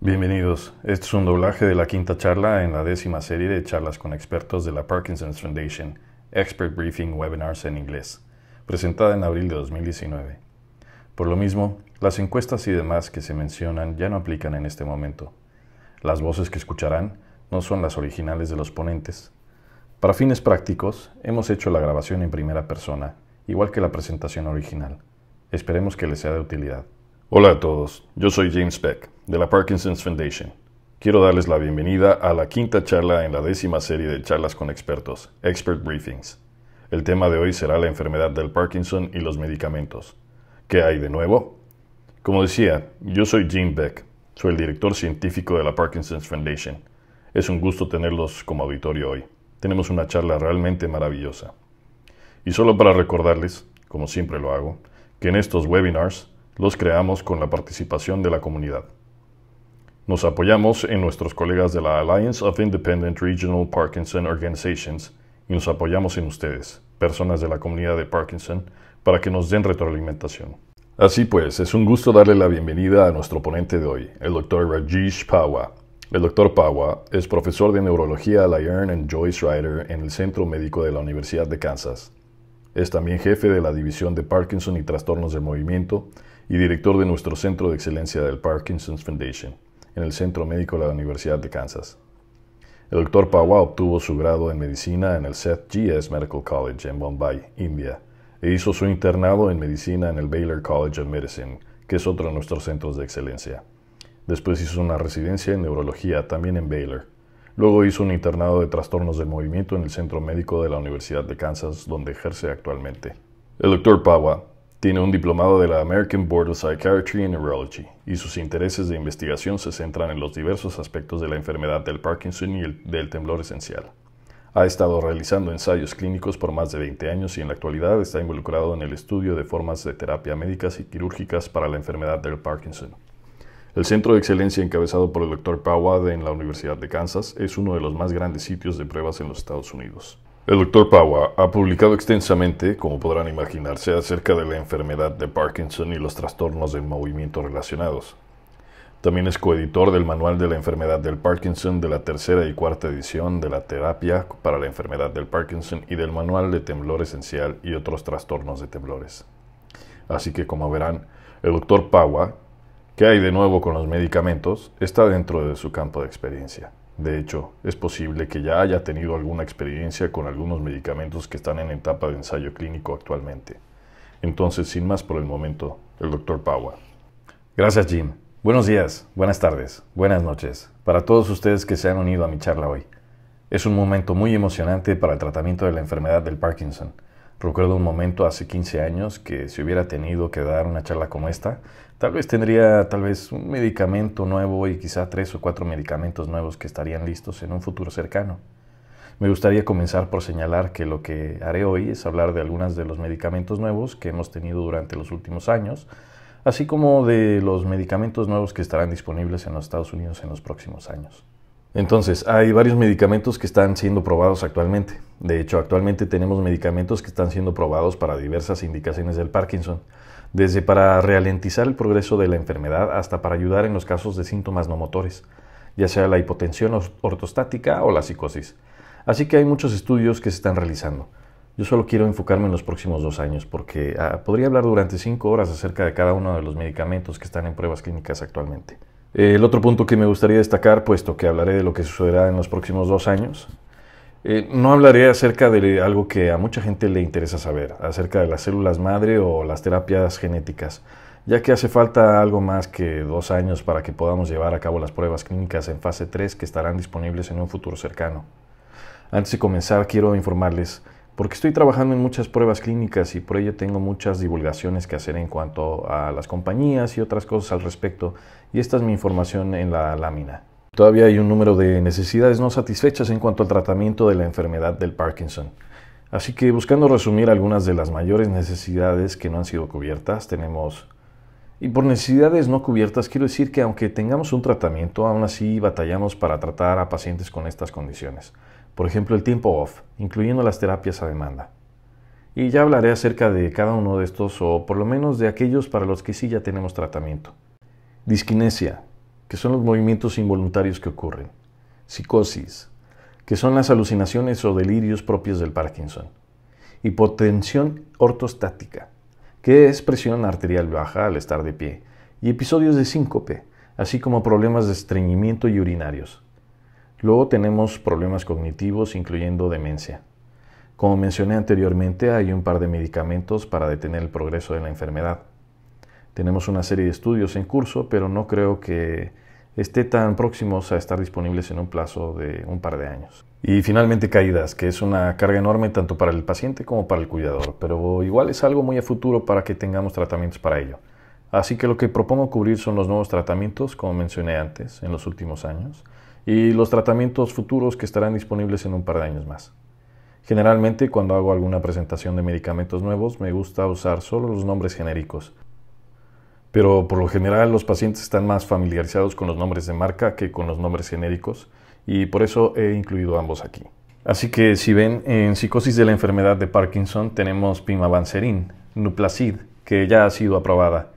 Bienvenidos. Este es un doblaje de la quinta charla en la décima serie de charlas con expertos de la Parkinson's Foundation, Expert Briefing Webinars en inglés, presentada en abril de 2019. Por lo mismo, las encuestas y demás que se mencionan ya no aplican en este momento. Las voces que escucharán no son las originales de los ponentes. Para fines prácticos, hemos hecho la grabación en primera persona, igual que la presentación original. Esperemos que les sea de utilidad. Hola a todos, yo soy James Beck de la Parkinson's Foundation. Quiero darles la bienvenida a la quinta charla en la décima serie de charlas con expertos, Expert Briefings. El tema de hoy será la enfermedad del Parkinson y los medicamentos. ¿Qué hay de nuevo? Como decía, yo soy Jim Beck, soy el director científico de la Parkinson's Foundation. Es un gusto tenerlos como auditorio hoy. Tenemos una charla realmente maravillosa. Y solo para recordarles, como siempre lo hago, que en estos webinars los creamos con la participación de la comunidad. Nos apoyamos en nuestros colegas de la Alliance of Independent Regional Parkinson Organizations y nos apoyamos en ustedes, personas de la comunidad de Parkinson, para que nos den retroalimentación. Así pues, es un gusto darle la bienvenida a nuestro ponente de hoy, el Dr. Rajesh Pawa. El Dr. Pawa es profesor de neurología a la Earn and Joyce Ryder en el Centro Médico de la Universidad de Kansas. Es también jefe de la División de Parkinson y Trastornos del Movimiento y director de nuestro Centro de Excelencia del Parkinson's Foundation en el Centro Médico de la Universidad de Kansas. El doctor Pawa obtuvo su grado en medicina en el Seth G.S. Medical College en Bombay, India, e hizo su internado en medicina en el Baylor College of Medicine, que es otro de nuestros centros de excelencia. Después hizo una residencia en neurología, también en Baylor. Luego hizo un internado de trastornos de movimiento en el Centro Médico de la Universidad de Kansas, donde ejerce actualmente. El doctor Pawa tiene un diplomado de la American Board of Psychiatry and Neurology y sus intereses de investigación se centran en los diversos aspectos de la enfermedad del Parkinson y del temblor esencial. Ha estado realizando ensayos clínicos por más de 20 años y en la actualidad está involucrado en el estudio de formas de terapia médicas y quirúrgicas para la enfermedad del Parkinson. El Centro de Excelencia encabezado por el Dr. Powade en la Universidad de Kansas es uno de los más grandes sitios de pruebas en los Estados Unidos. El doctor Pawa ha publicado extensamente, como podrán imaginarse, acerca de la enfermedad de Parkinson y los trastornos del movimiento relacionados. También es coeditor del Manual de la Enfermedad del Parkinson de la tercera y cuarta edición de la Terapia para la Enfermedad del Parkinson y del Manual de Temblor Esencial y otros trastornos de temblores. Así que como verán, el doctor Pawa, que hay de nuevo con los medicamentos, está dentro de su campo de experiencia. De hecho, es posible que ya haya tenido alguna experiencia con algunos medicamentos que están en etapa de ensayo clínico actualmente. Entonces, sin más por el momento, el doctor Paua. Gracias, Jim. Buenos días, buenas tardes, buenas noches para todos ustedes que se han unido a mi charla hoy. Es un momento muy emocionante para el tratamiento de la enfermedad del Parkinson. Recuerdo un momento hace 15 años que si hubiera tenido que dar una charla como esta, Tal vez tendría tal vez un medicamento nuevo y quizá tres o cuatro medicamentos nuevos que estarían listos en un futuro cercano. Me gustaría comenzar por señalar que lo que haré hoy es hablar de algunos de los medicamentos nuevos que hemos tenido durante los últimos años, así como de los medicamentos nuevos que estarán disponibles en los Estados Unidos en los próximos años. Entonces, hay varios medicamentos que están siendo probados actualmente. De hecho, actualmente tenemos medicamentos que están siendo probados para diversas indicaciones del Parkinson desde para ralentizar el progreso de la enfermedad hasta para ayudar en los casos de síntomas no motores, ya sea la hipotensión ortostática o la psicosis. Así que hay muchos estudios que se están realizando. Yo solo quiero enfocarme en los próximos dos años porque ah, podría hablar durante cinco horas acerca de cada uno de los medicamentos que están en pruebas clínicas actualmente. Eh, el otro punto que me gustaría destacar, puesto que hablaré de lo que sucederá en los próximos dos años, eh, no hablaré acerca de algo que a mucha gente le interesa saber, acerca de las células madre o las terapias genéticas, ya que hace falta algo más que dos años para que podamos llevar a cabo las pruebas clínicas en fase 3 que estarán disponibles en un futuro cercano. Antes de comenzar, quiero informarles, porque estoy trabajando en muchas pruebas clínicas y por ello tengo muchas divulgaciones que hacer en cuanto a las compañías y otras cosas al respecto, y esta es mi información en la lámina. Todavía hay un número de necesidades no satisfechas en cuanto al tratamiento de la enfermedad del Parkinson. Así que buscando resumir algunas de las mayores necesidades que no han sido cubiertas, tenemos... Y por necesidades no cubiertas quiero decir que aunque tengamos un tratamiento, aún así batallamos para tratar a pacientes con estas condiciones. Por ejemplo, el tiempo off, incluyendo las terapias a demanda. Y ya hablaré acerca de cada uno de estos o por lo menos de aquellos para los que sí ya tenemos tratamiento. Disquinesia, que son los movimientos involuntarios que ocurren, psicosis, que son las alucinaciones o delirios propios del Parkinson, hipotensión ortostática, que es presión arterial baja al estar de pie, y episodios de síncope, así como problemas de estreñimiento y urinarios. Luego tenemos problemas cognitivos, incluyendo demencia. Como mencioné anteriormente, hay un par de medicamentos para detener el progreso de la enfermedad, tenemos una serie de estudios en curso, pero no creo que esté tan próximos a estar disponibles en un plazo de un par de años. Y finalmente caídas, que es una carga enorme tanto para el paciente como para el cuidador, pero igual es algo muy a futuro para que tengamos tratamientos para ello. Así que lo que propongo cubrir son los nuevos tratamientos, como mencioné antes, en los últimos años, y los tratamientos futuros que estarán disponibles en un par de años más. Generalmente cuando hago alguna presentación de medicamentos nuevos me gusta usar solo los nombres genéricos, pero por lo general los pacientes están más familiarizados con los nombres de marca que con los nombres genéricos y por eso he incluido ambos aquí. Así que si ven, en psicosis de la enfermedad de Parkinson tenemos pimavanserin, nuplacid, que ya ha sido aprobada.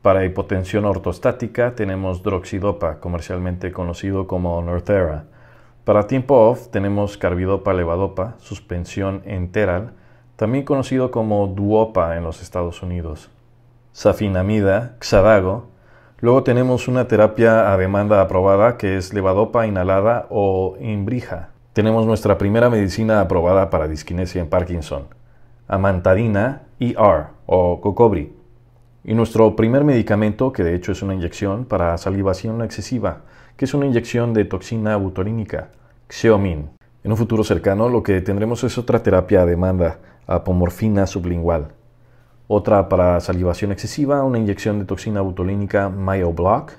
Para hipotensión ortostática tenemos droxidopa, comercialmente conocido como Northera. Para tiempo off tenemos carbidopa Levadopa, suspensión enteral, también conocido como duopa en los Estados Unidos safinamida, xadago. Luego tenemos una terapia a demanda aprobada que es levadopa inhalada o imbrija. Tenemos nuestra primera medicina aprobada para disquinesia en Parkinson, amantadina ER o cocobri. Y nuestro primer medicamento, que de hecho es una inyección para salivación excesiva, que es una inyección de toxina butolínica, Xeomin. En un futuro cercano lo que tendremos es otra terapia a demanda, apomorfina sublingual otra para salivación excesiva, una inyección de toxina butolínica MyoBlock.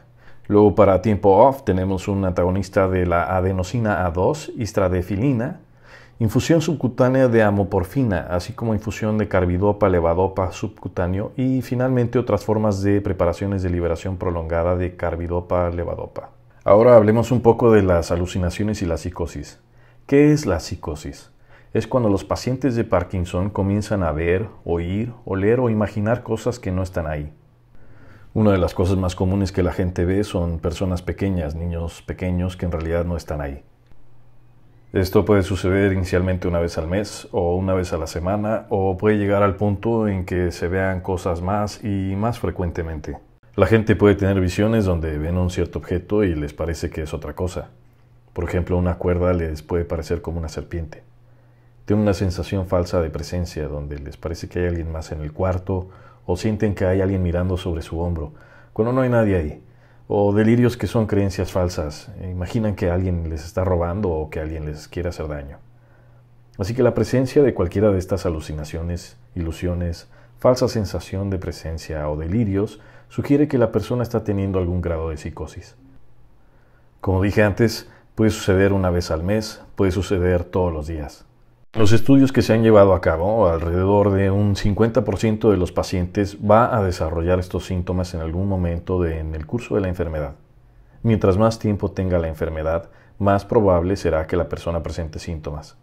Luego para tiempo off tenemos un antagonista de la adenosina A2, istradefilina, infusión subcutánea de amoporfina, así como infusión de carbidopa, levadopa subcutáneo y finalmente otras formas de preparaciones de liberación prolongada de carbidopa, levadopa. Ahora hablemos un poco de las alucinaciones y la psicosis. ¿Qué es la psicosis? es cuando los pacientes de Parkinson comienzan a ver, oír, oler o imaginar cosas que no están ahí. Una de las cosas más comunes que la gente ve son personas pequeñas, niños pequeños que en realidad no están ahí. Esto puede suceder inicialmente una vez al mes o una vez a la semana o puede llegar al punto en que se vean cosas más y más frecuentemente. La gente puede tener visiones donde ven un cierto objeto y les parece que es otra cosa. Por ejemplo, una cuerda les puede parecer como una serpiente tienen una sensación falsa de presencia, donde les parece que hay alguien más en el cuarto, o sienten que hay alguien mirando sobre su hombro, cuando no hay nadie ahí. O delirios que son creencias falsas, e imaginan que alguien les está robando o que alguien les quiere hacer daño. Así que la presencia de cualquiera de estas alucinaciones, ilusiones, falsa sensación de presencia o delirios sugiere que la persona está teniendo algún grado de psicosis. Como dije antes, puede suceder una vez al mes, puede suceder todos los días. Los estudios que se han llevado a cabo, alrededor de un 50% de los pacientes va a desarrollar estos síntomas en algún momento de, en el curso de la enfermedad. Mientras más tiempo tenga la enfermedad, más probable será que la persona presente síntomas.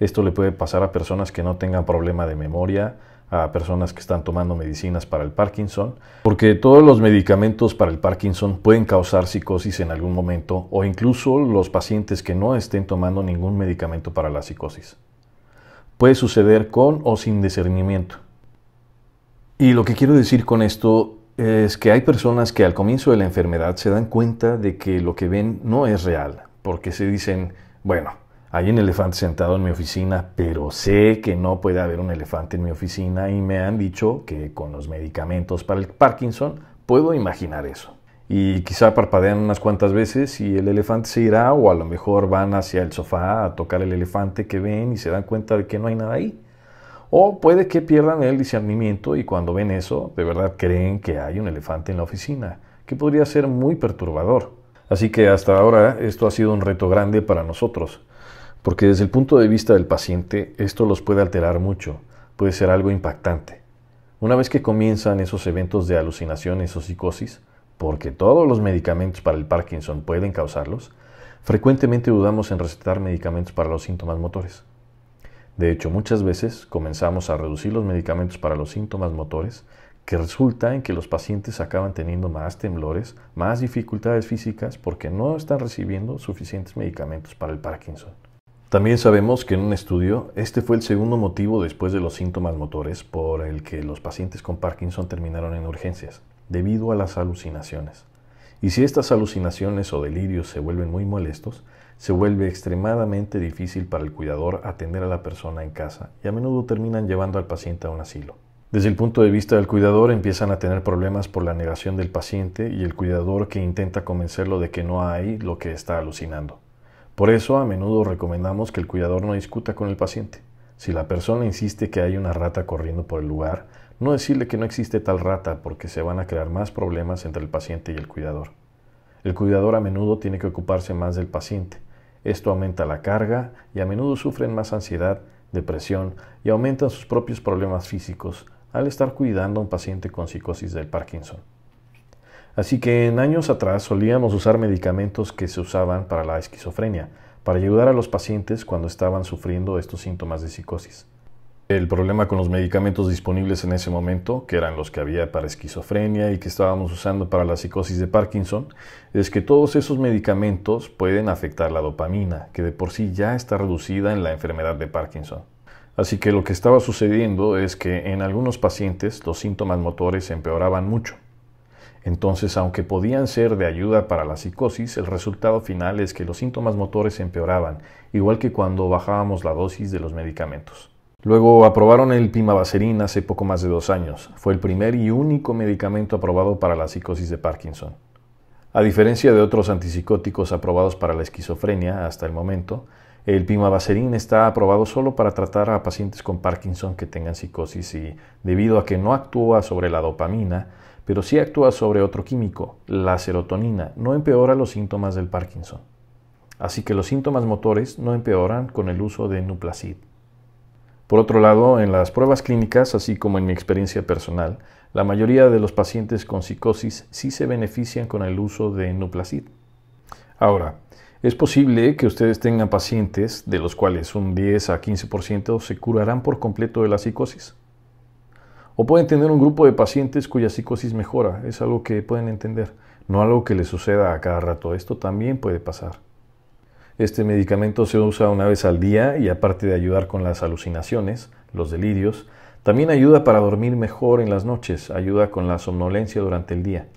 Esto le puede pasar a personas que no tengan problema de memoria, a personas que están tomando medicinas para el Parkinson, porque todos los medicamentos para el Parkinson pueden causar psicosis en algún momento o incluso los pacientes que no estén tomando ningún medicamento para la psicosis puede suceder con o sin discernimiento. Y lo que quiero decir con esto es que hay personas que al comienzo de la enfermedad se dan cuenta de que lo que ven no es real, porque se dicen, bueno, hay un elefante sentado en mi oficina, pero sé que no puede haber un elefante en mi oficina y me han dicho que con los medicamentos para el Parkinson puedo imaginar eso y quizá parpadean unas cuantas veces y el elefante se irá o a lo mejor van hacia el sofá a tocar el elefante que ven y se dan cuenta de que no hay nada ahí. O puede que pierdan el discernimiento y cuando ven eso, de verdad creen que hay un elefante en la oficina, que podría ser muy perturbador. Así que hasta ahora esto ha sido un reto grande para nosotros, porque desde el punto de vista del paciente esto los puede alterar mucho, puede ser algo impactante. Una vez que comienzan esos eventos de alucinaciones o psicosis, porque todos los medicamentos para el Parkinson pueden causarlos, frecuentemente dudamos en recetar medicamentos para los síntomas motores. De hecho, muchas veces comenzamos a reducir los medicamentos para los síntomas motores, que resulta en que los pacientes acaban teniendo más temblores, más dificultades físicas, porque no están recibiendo suficientes medicamentos para el Parkinson. También sabemos que en un estudio este fue el segundo motivo después de los síntomas motores por el que los pacientes con Parkinson terminaron en urgencias debido a las alucinaciones. Y si estas alucinaciones o delirios se vuelven muy molestos, se vuelve extremadamente difícil para el cuidador atender a la persona en casa y a menudo terminan llevando al paciente a un asilo. Desde el punto de vista del cuidador empiezan a tener problemas por la negación del paciente y el cuidador que intenta convencerlo de que no hay lo que está alucinando. Por eso a menudo recomendamos que el cuidador no discuta con el paciente. Si la persona insiste que hay una rata corriendo por el lugar, no decirle que no existe tal rata porque se van a crear más problemas entre el paciente y el cuidador. El cuidador a menudo tiene que ocuparse más del paciente. Esto aumenta la carga y a menudo sufren más ansiedad, depresión y aumentan sus propios problemas físicos al estar cuidando a un paciente con psicosis del Parkinson. Así que en años atrás solíamos usar medicamentos que se usaban para la esquizofrenia, para ayudar a los pacientes cuando estaban sufriendo estos síntomas de psicosis el problema con los medicamentos disponibles en ese momento, que eran los que había para esquizofrenia y que estábamos usando para la psicosis de Parkinson, es que todos esos medicamentos pueden afectar la dopamina, que de por sí ya está reducida en la enfermedad de Parkinson. Así que lo que estaba sucediendo es que en algunos pacientes los síntomas motores empeoraban mucho. Entonces, aunque podían ser de ayuda para la psicosis, el resultado final es que los síntomas motores empeoraban, igual que cuando bajábamos la dosis de los medicamentos. Luego aprobaron el pimavacerina hace poco más de dos años. Fue el primer y único medicamento aprobado para la psicosis de Parkinson. A diferencia de otros antipsicóticos aprobados para la esquizofrenia hasta el momento, el Pimabacerin está aprobado solo para tratar a pacientes con Parkinson que tengan psicosis y debido a que no actúa sobre la dopamina, pero sí actúa sobre otro químico, la serotonina, no empeora los síntomas del Parkinson. Así que los síntomas motores no empeoran con el uso de Nuplacid. Por otro lado, en las pruebas clínicas, así como en mi experiencia personal, la mayoría de los pacientes con psicosis sí se benefician con el uso de Nuplacid. Ahora, es posible que ustedes tengan pacientes de los cuales un 10 a 15% se curarán por completo de la psicosis. O pueden tener un grupo de pacientes cuya psicosis mejora, es algo que pueden entender, no algo que les suceda a cada rato, esto también puede pasar. Este medicamento se usa una vez al día y aparte de ayudar con las alucinaciones, los delirios, también ayuda para dormir mejor en las noches, ayuda con la somnolencia durante el día.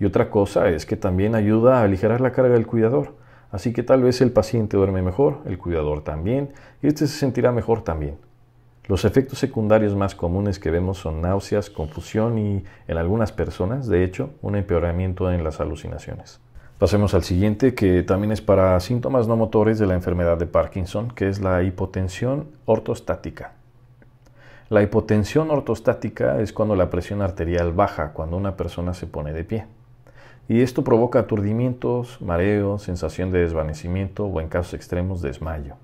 Y otra cosa es que también ayuda a aligerar la carga del cuidador. Así que tal vez el paciente duerme mejor, el cuidador también, y este se sentirá mejor también. Los efectos secundarios más comunes que vemos son náuseas, confusión y, en algunas personas, de hecho, un empeoramiento en las alucinaciones. Pasemos al siguiente, que también es para síntomas no motores de la enfermedad de Parkinson, que es la hipotensión ortostática. La hipotensión ortostática es cuando la presión arterial baja, cuando una persona se pone de pie. Y esto provoca aturdimientos, mareos, sensación de desvanecimiento o en casos extremos desmayo.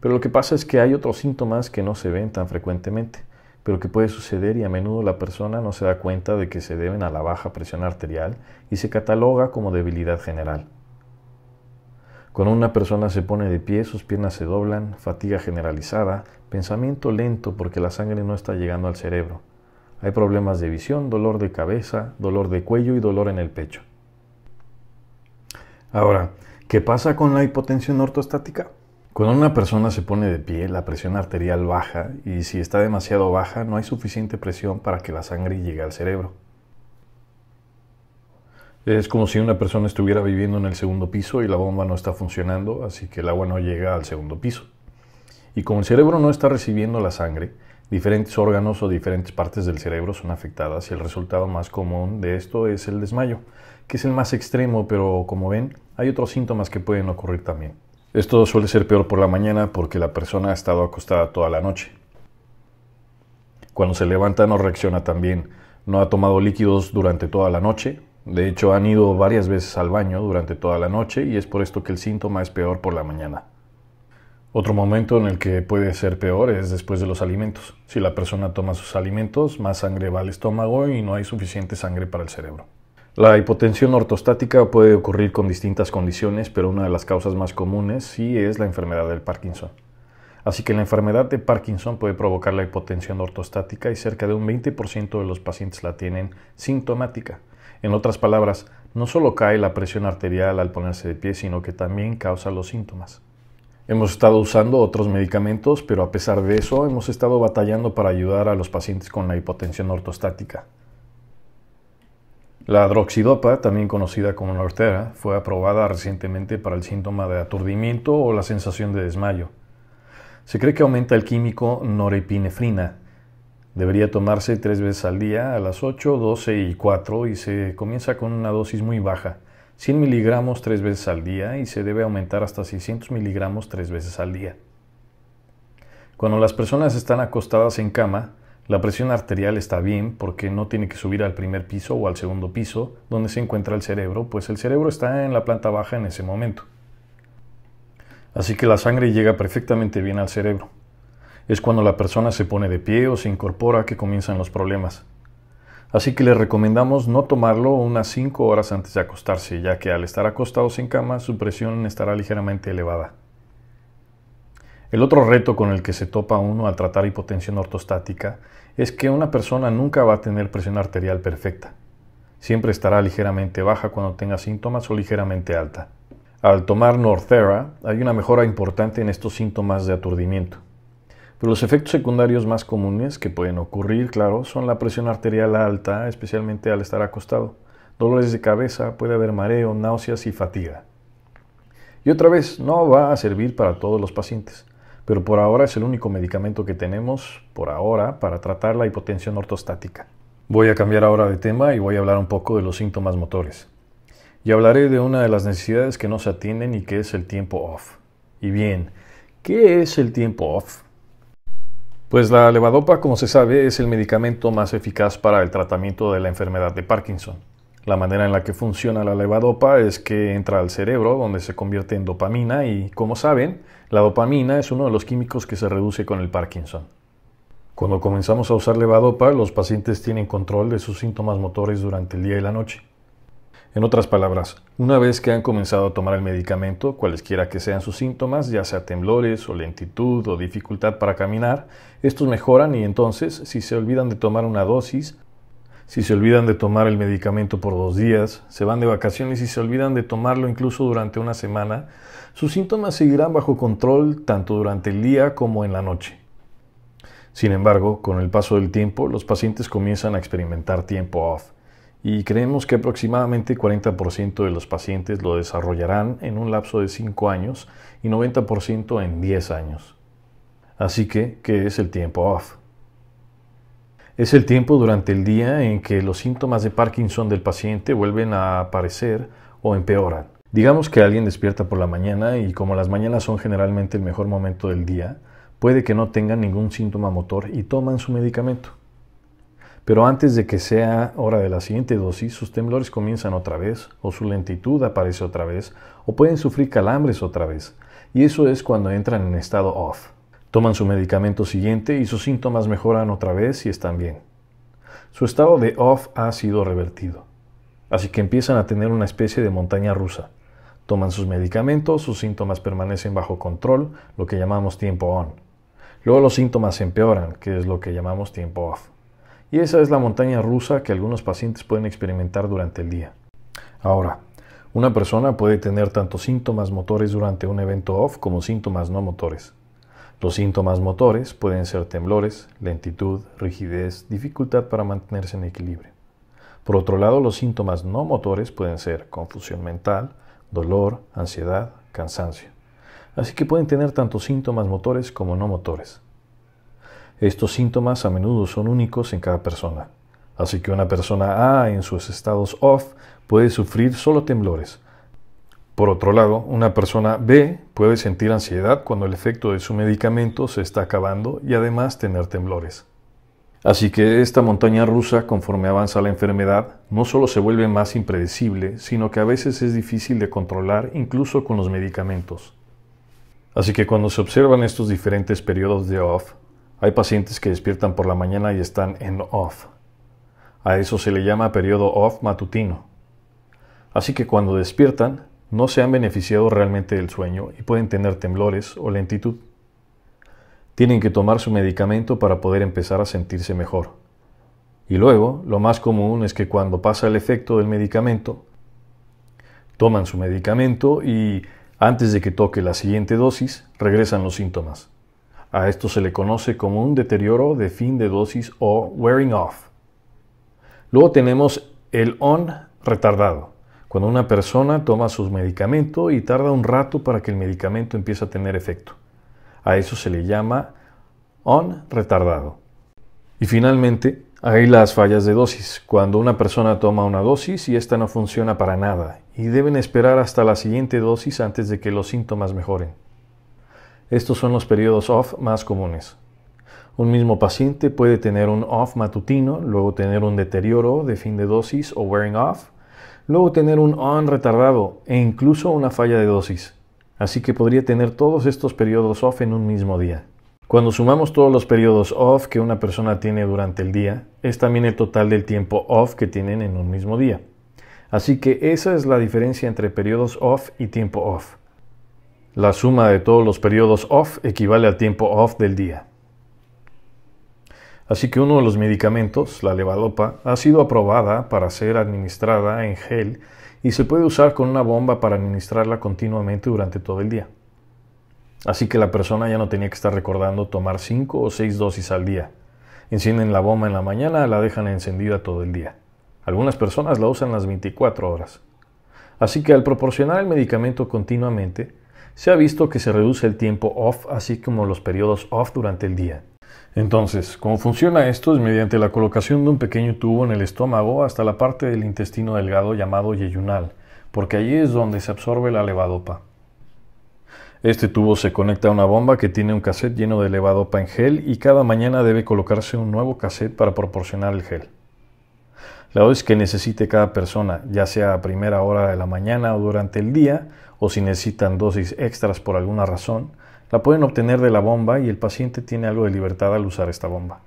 Pero lo que pasa es que hay otros síntomas que no se ven tan frecuentemente pero que puede suceder y a menudo la persona no se da cuenta de que se deben a la baja presión arterial y se cataloga como debilidad general. Cuando una persona se pone de pie, sus piernas se doblan, fatiga generalizada, pensamiento lento porque la sangre no está llegando al cerebro. Hay problemas de visión, dolor de cabeza, dolor de cuello y dolor en el pecho. Ahora, ¿qué pasa con la hipotensión ortostática? Cuando una persona se pone de pie, la presión arterial baja y si está demasiado baja, no hay suficiente presión para que la sangre llegue al cerebro. Es como si una persona estuviera viviendo en el segundo piso y la bomba no está funcionando, así que el agua no llega al segundo piso. Y como el cerebro no está recibiendo la sangre, diferentes órganos o diferentes partes del cerebro son afectadas y el resultado más común de esto es el desmayo, que es el más extremo, pero como ven, hay otros síntomas que pueden ocurrir también. Esto suele ser peor por la mañana porque la persona ha estado acostada toda la noche. Cuando se levanta no reacciona tan bien, no ha tomado líquidos durante toda la noche, de hecho han ido varias veces al baño durante toda la noche y es por esto que el síntoma es peor por la mañana. Otro momento en el que puede ser peor es después de los alimentos. Si la persona toma sus alimentos, más sangre va al estómago y no hay suficiente sangre para el cerebro. La hipotensión ortostática puede ocurrir con distintas condiciones, pero una de las causas más comunes sí es la enfermedad del Parkinson. Así que la enfermedad de Parkinson puede provocar la hipotensión ortostática y cerca de un 20% de los pacientes la tienen sintomática. En otras palabras, no solo cae la presión arterial al ponerse de pie, sino que también causa los síntomas. Hemos estado usando otros medicamentos, pero a pesar de eso hemos estado batallando para ayudar a los pacientes con la hipotensión ortostática. La droxidopa, también conocida como nortera, fue aprobada recientemente para el síntoma de aturdimiento o la sensación de desmayo. Se cree que aumenta el químico norepinefrina. Debería tomarse tres veces al día a las 8, 12 y 4 y se comienza con una dosis muy baja, 100 miligramos tres veces al día y se debe aumentar hasta 600 miligramos tres veces al día. Cuando las personas están acostadas en cama, la presión arterial está bien porque no tiene que subir al primer piso o al segundo piso donde se encuentra el cerebro, pues el cerebro está en la planta baja en ese momento. Así que la sangre llega perfectamente bien al cerebro. Es cuando la persona se pone de pie o se incorpora que comienzan los problemas. Así que le recomendamos no tomarlo unas 5 horas antes de acostarse, ya que al estar acostados en cama su presión estará ligeramente elevada. El otro reto con el que se topa uno al tratar hipotensión ortostática es que una persona nunca va a tener presión arterial perfecta. Siempre estará ligeramente baja cuando tenga síntomas o ligeramente alta. Al tomar Northera hay una mejora importante en estos síntomas de aturdimiento. Pero los efectos secundarios más comunes que pueden ocurrir, claro, son la presión arterial alta, especialmente al estar acostado, dolores de cabeza, puede haber mareo, náuseas y fatiga. Y otra vez, no va a servir para todos los pacientes pero por ahora es el único medicamento que tenemos, por ahora, para tratar la hipotensión ortostática. Voy a cambiar ahora de tema y voy a hablar un poco de los síntomas motores. Y hablaré de una de las necesidades que no se atienden y que es el tiempo off. Y bien, ¿qué es el tiempo off? Pues la levadopa, como se sabe, es el medicamento más eficaz para el tratamiento de la enfermedad de Parkinson. La manera en la que funciona la levadopa es que entra al cerebro, donde se convierte en dopamina y, como saben, la dopamina es uno de los químicos que se reduce con el Parkinson. Cuando comenzamos a usar levadopa, los pacientes tienen control de sus síntomas motores durante el día y la noche. En otras palabras, una vez que han comenzado a tomar el medicamento, cualesquiera que sean sus síntomas, ya sea temblores o lentitud o dificultad para caminar, estos mejoran y entonces, si se olvidan de tomar una dosis, si se olvidan de tomar el medicamento por dos días, se van de vacaciones y se olvidan de tomarlo incluso durante una semana, sus síntomas seguirán bajo control tanto durante el día como en la noche. Sin embargo, con el paso del tiempo, los pacientes comienzan a experimentar tiempo off y creemos que aproximadamente 40% de los pacientes lo desarrollarán en un lapso de 5 años y 90% en 10 años. Así que, ¿qué es el tiempo off? Es el tiempo durante el día en que los síntomas de Parkinson del paciente vuelven a aparecer o empeoran. Digamos que alguien despierta por la mañana y como las mañanas son generalmente el mejor momento del día, puede que no tengan ningún síntoma motor y toman su medicamento. Pero antes de que sea hora de la siguiente dosis, sus temblores comienzan otra vez, o su lentitud aparece otra vez, o pueden sufrir calambres otra vez. Y eso es cuando entran en estado off, Toman su medicamento siguiente y sus síntomas mejoran otra vez y están bien. Su estado de off ha sido revertido. Así que empiezan a tener una especie de montaña rusa. Toman sus medicamentos, sus síntomas permanecen bajo control, lo que llamamos tiempo on. Luego los síntomas empeoran, que es lo que llamamos tiempo off. Y esa es la montaña rusa que algunos pacientes pueden experimentar durante el día. Ahora, una persona puede tener tanto síntomas motores durante un evento off como síntomas no motores. Los síntomas motores pueden ser temblores, lentitud, rigidez, dificultad para mantenerse en equilibrio. Por otro lado, los síntomas no motores pueden ser confusión mental, dolor, ansiedad, cansancio. Así que pueden tener tanto síntomas motores como no motores. Estos síntomas a menudo son únicos en cada persona. Así que una persona A en sus estados off puede sufrir solo temblores, por otro lado, una persona B puede sentir ansiedad cuando el efecto de su medicamento se está acabando y además tener temblores. Así que esta montaña rusa, conforme avanza la enfermedad, no solo se vuelve más impredecible, sino que a veces es difícil de controlar incluso con los medicamentos. Así que cuando se observan estos diferentes periodos de off, hay pacientes que despiertan por la mañana y están en off. A eso se le llama periodo off matutino. Así que cuando despiertan, no se han beneficiado realmente del sueño y pueden tener temblores o lentitud. Tienen que tomar su medicamento para poder empezar a sentirse mejor. Y luego, lo más común es que cuando pasa el efecto del medicamento, toman su medicamento y antes de que toque la siguiente dosis, regresan los síntomas. A esto se le conoce como un deterioro de fin de dosis o wearing off. Luego tenemos el on retardado. Cuando una persona toma sus medicamentos y tarda un rato para que el medicamento empiece a tener efecto. A eso se le llama on retardado. Y finalmente, hay las fallas de dosis, cuando una persona toma una dosis y esta no funciona para nada y deben esperar hasta la siguiente dosis antes de que los síntomas mejoren. Estos son los periodos off más comunes. Un mismo paciente puede tener un off matutino, luego tener un deterioro de fin de dosis o wearing off, luego tener un on retardado e incluso una falla de dosis. Así que podría tener todos estos periodos off en un mismo día. Cuando sumamos todos los periodos off que una persona tiene durante el día, es también el total del tiempo off que tienen en un mismo día. Así que esa es la diferencia entre periodos off y tiempo off. La suma de todos los periodos off equivale al tiempo off del día. Así que uno de los medicamentos, la levadopa, ha sido aprobada para ser administrada en gel y se puede usar con una bomba para administrarla continuamente durante todo el día. Así que la persona ya no tenía que estar recordando tomar 5 o 6 dosis al día. Encienden la bomba en la mañana, la dejan encendida todo el día. Algunas personas la usan las 24 horas. Así que al proporcionar el medicamento continuamente, se ha visto que se reduce el tiempo off, así como los periodos off durante el día. Entonces, ¿cómo funciona esto? Es mediante la colocación de un pequeño tubo en el estómago hasta la parte del intestino delgado llamado yeyunal, porque allí es donde se absorbe la levadopa. Este tubo se conecta a una bomba que tiene un cassette lleno de levadopa en gel y cada mañana debe colocarse un nuevo cassette para proporcionar el gel. La dosis que necesite cada persona, ya sea a primera hora de la mañana o durante el día, o si necesitan dosis extras por alguna razón, la pueden obtener de la bomba y el paciente tiene algo de libertad al usar esta bomba.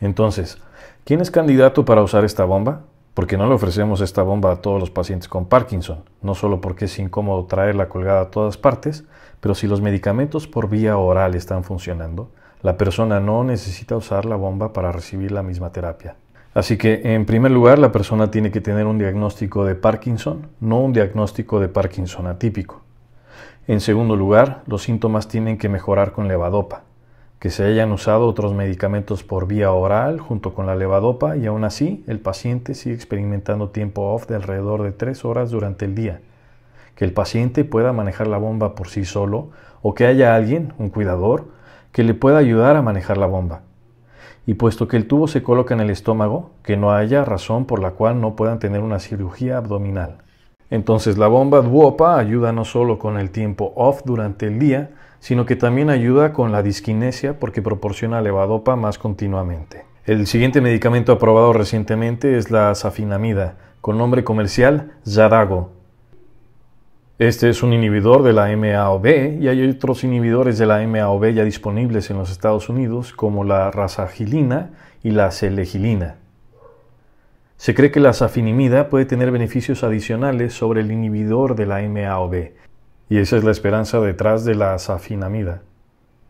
Entonces, ¿quién es candidato para usar esta bomba? Porque no le ofrecemos esta bomba a todos los pacientes con Parkinson, no solo porque es incómodo traerla colgada a todas partes, pero si los medicamentos por vía oral están funcionando, la persona no necesita usar la bomba para recibir la misma terapia. Así que, en primer lugar, la persona tiene que tener un diagnóstico de Parkinson, no un diagnóstico de Parkinson atípico. En segundo lugar, los síntomas tienen que mejorar con levadopa, que se hayan usado otros medicamentos por vía oral junto con la levadopa y aún así el paciente sigue experimentando tiempo off de alrededor de 3 horas durante el día. Que el paciente pueda manejar la bomba por sí solo o que haya alguien, un cuidador, que le pueda ayudar a manejar la bomba. Y puesto que el tubo se coloca en el estómago, que no haya razón por la cual no puedan tener una cirugía abdominal. Entonces la bomba Duopa ayuda no solo con el tiempo off durante el día, sino que también ayuda con la disquinesia porque proporciona levadopa más continuamente. El siguiente medicamento aprobado recientemente es la safinamida, con nombre comercial Zarago. Este es un inhibidor de la MAOB y hay otros inhibidores de la MAOB ya disponibles en los Estados Unidos como la rasagilina y la selegilina. Se cree que la safinimida puede tener beneficios adicionales sobre el inhibidor de la MAOB, y esa es la esperanza detrás de la safinamida.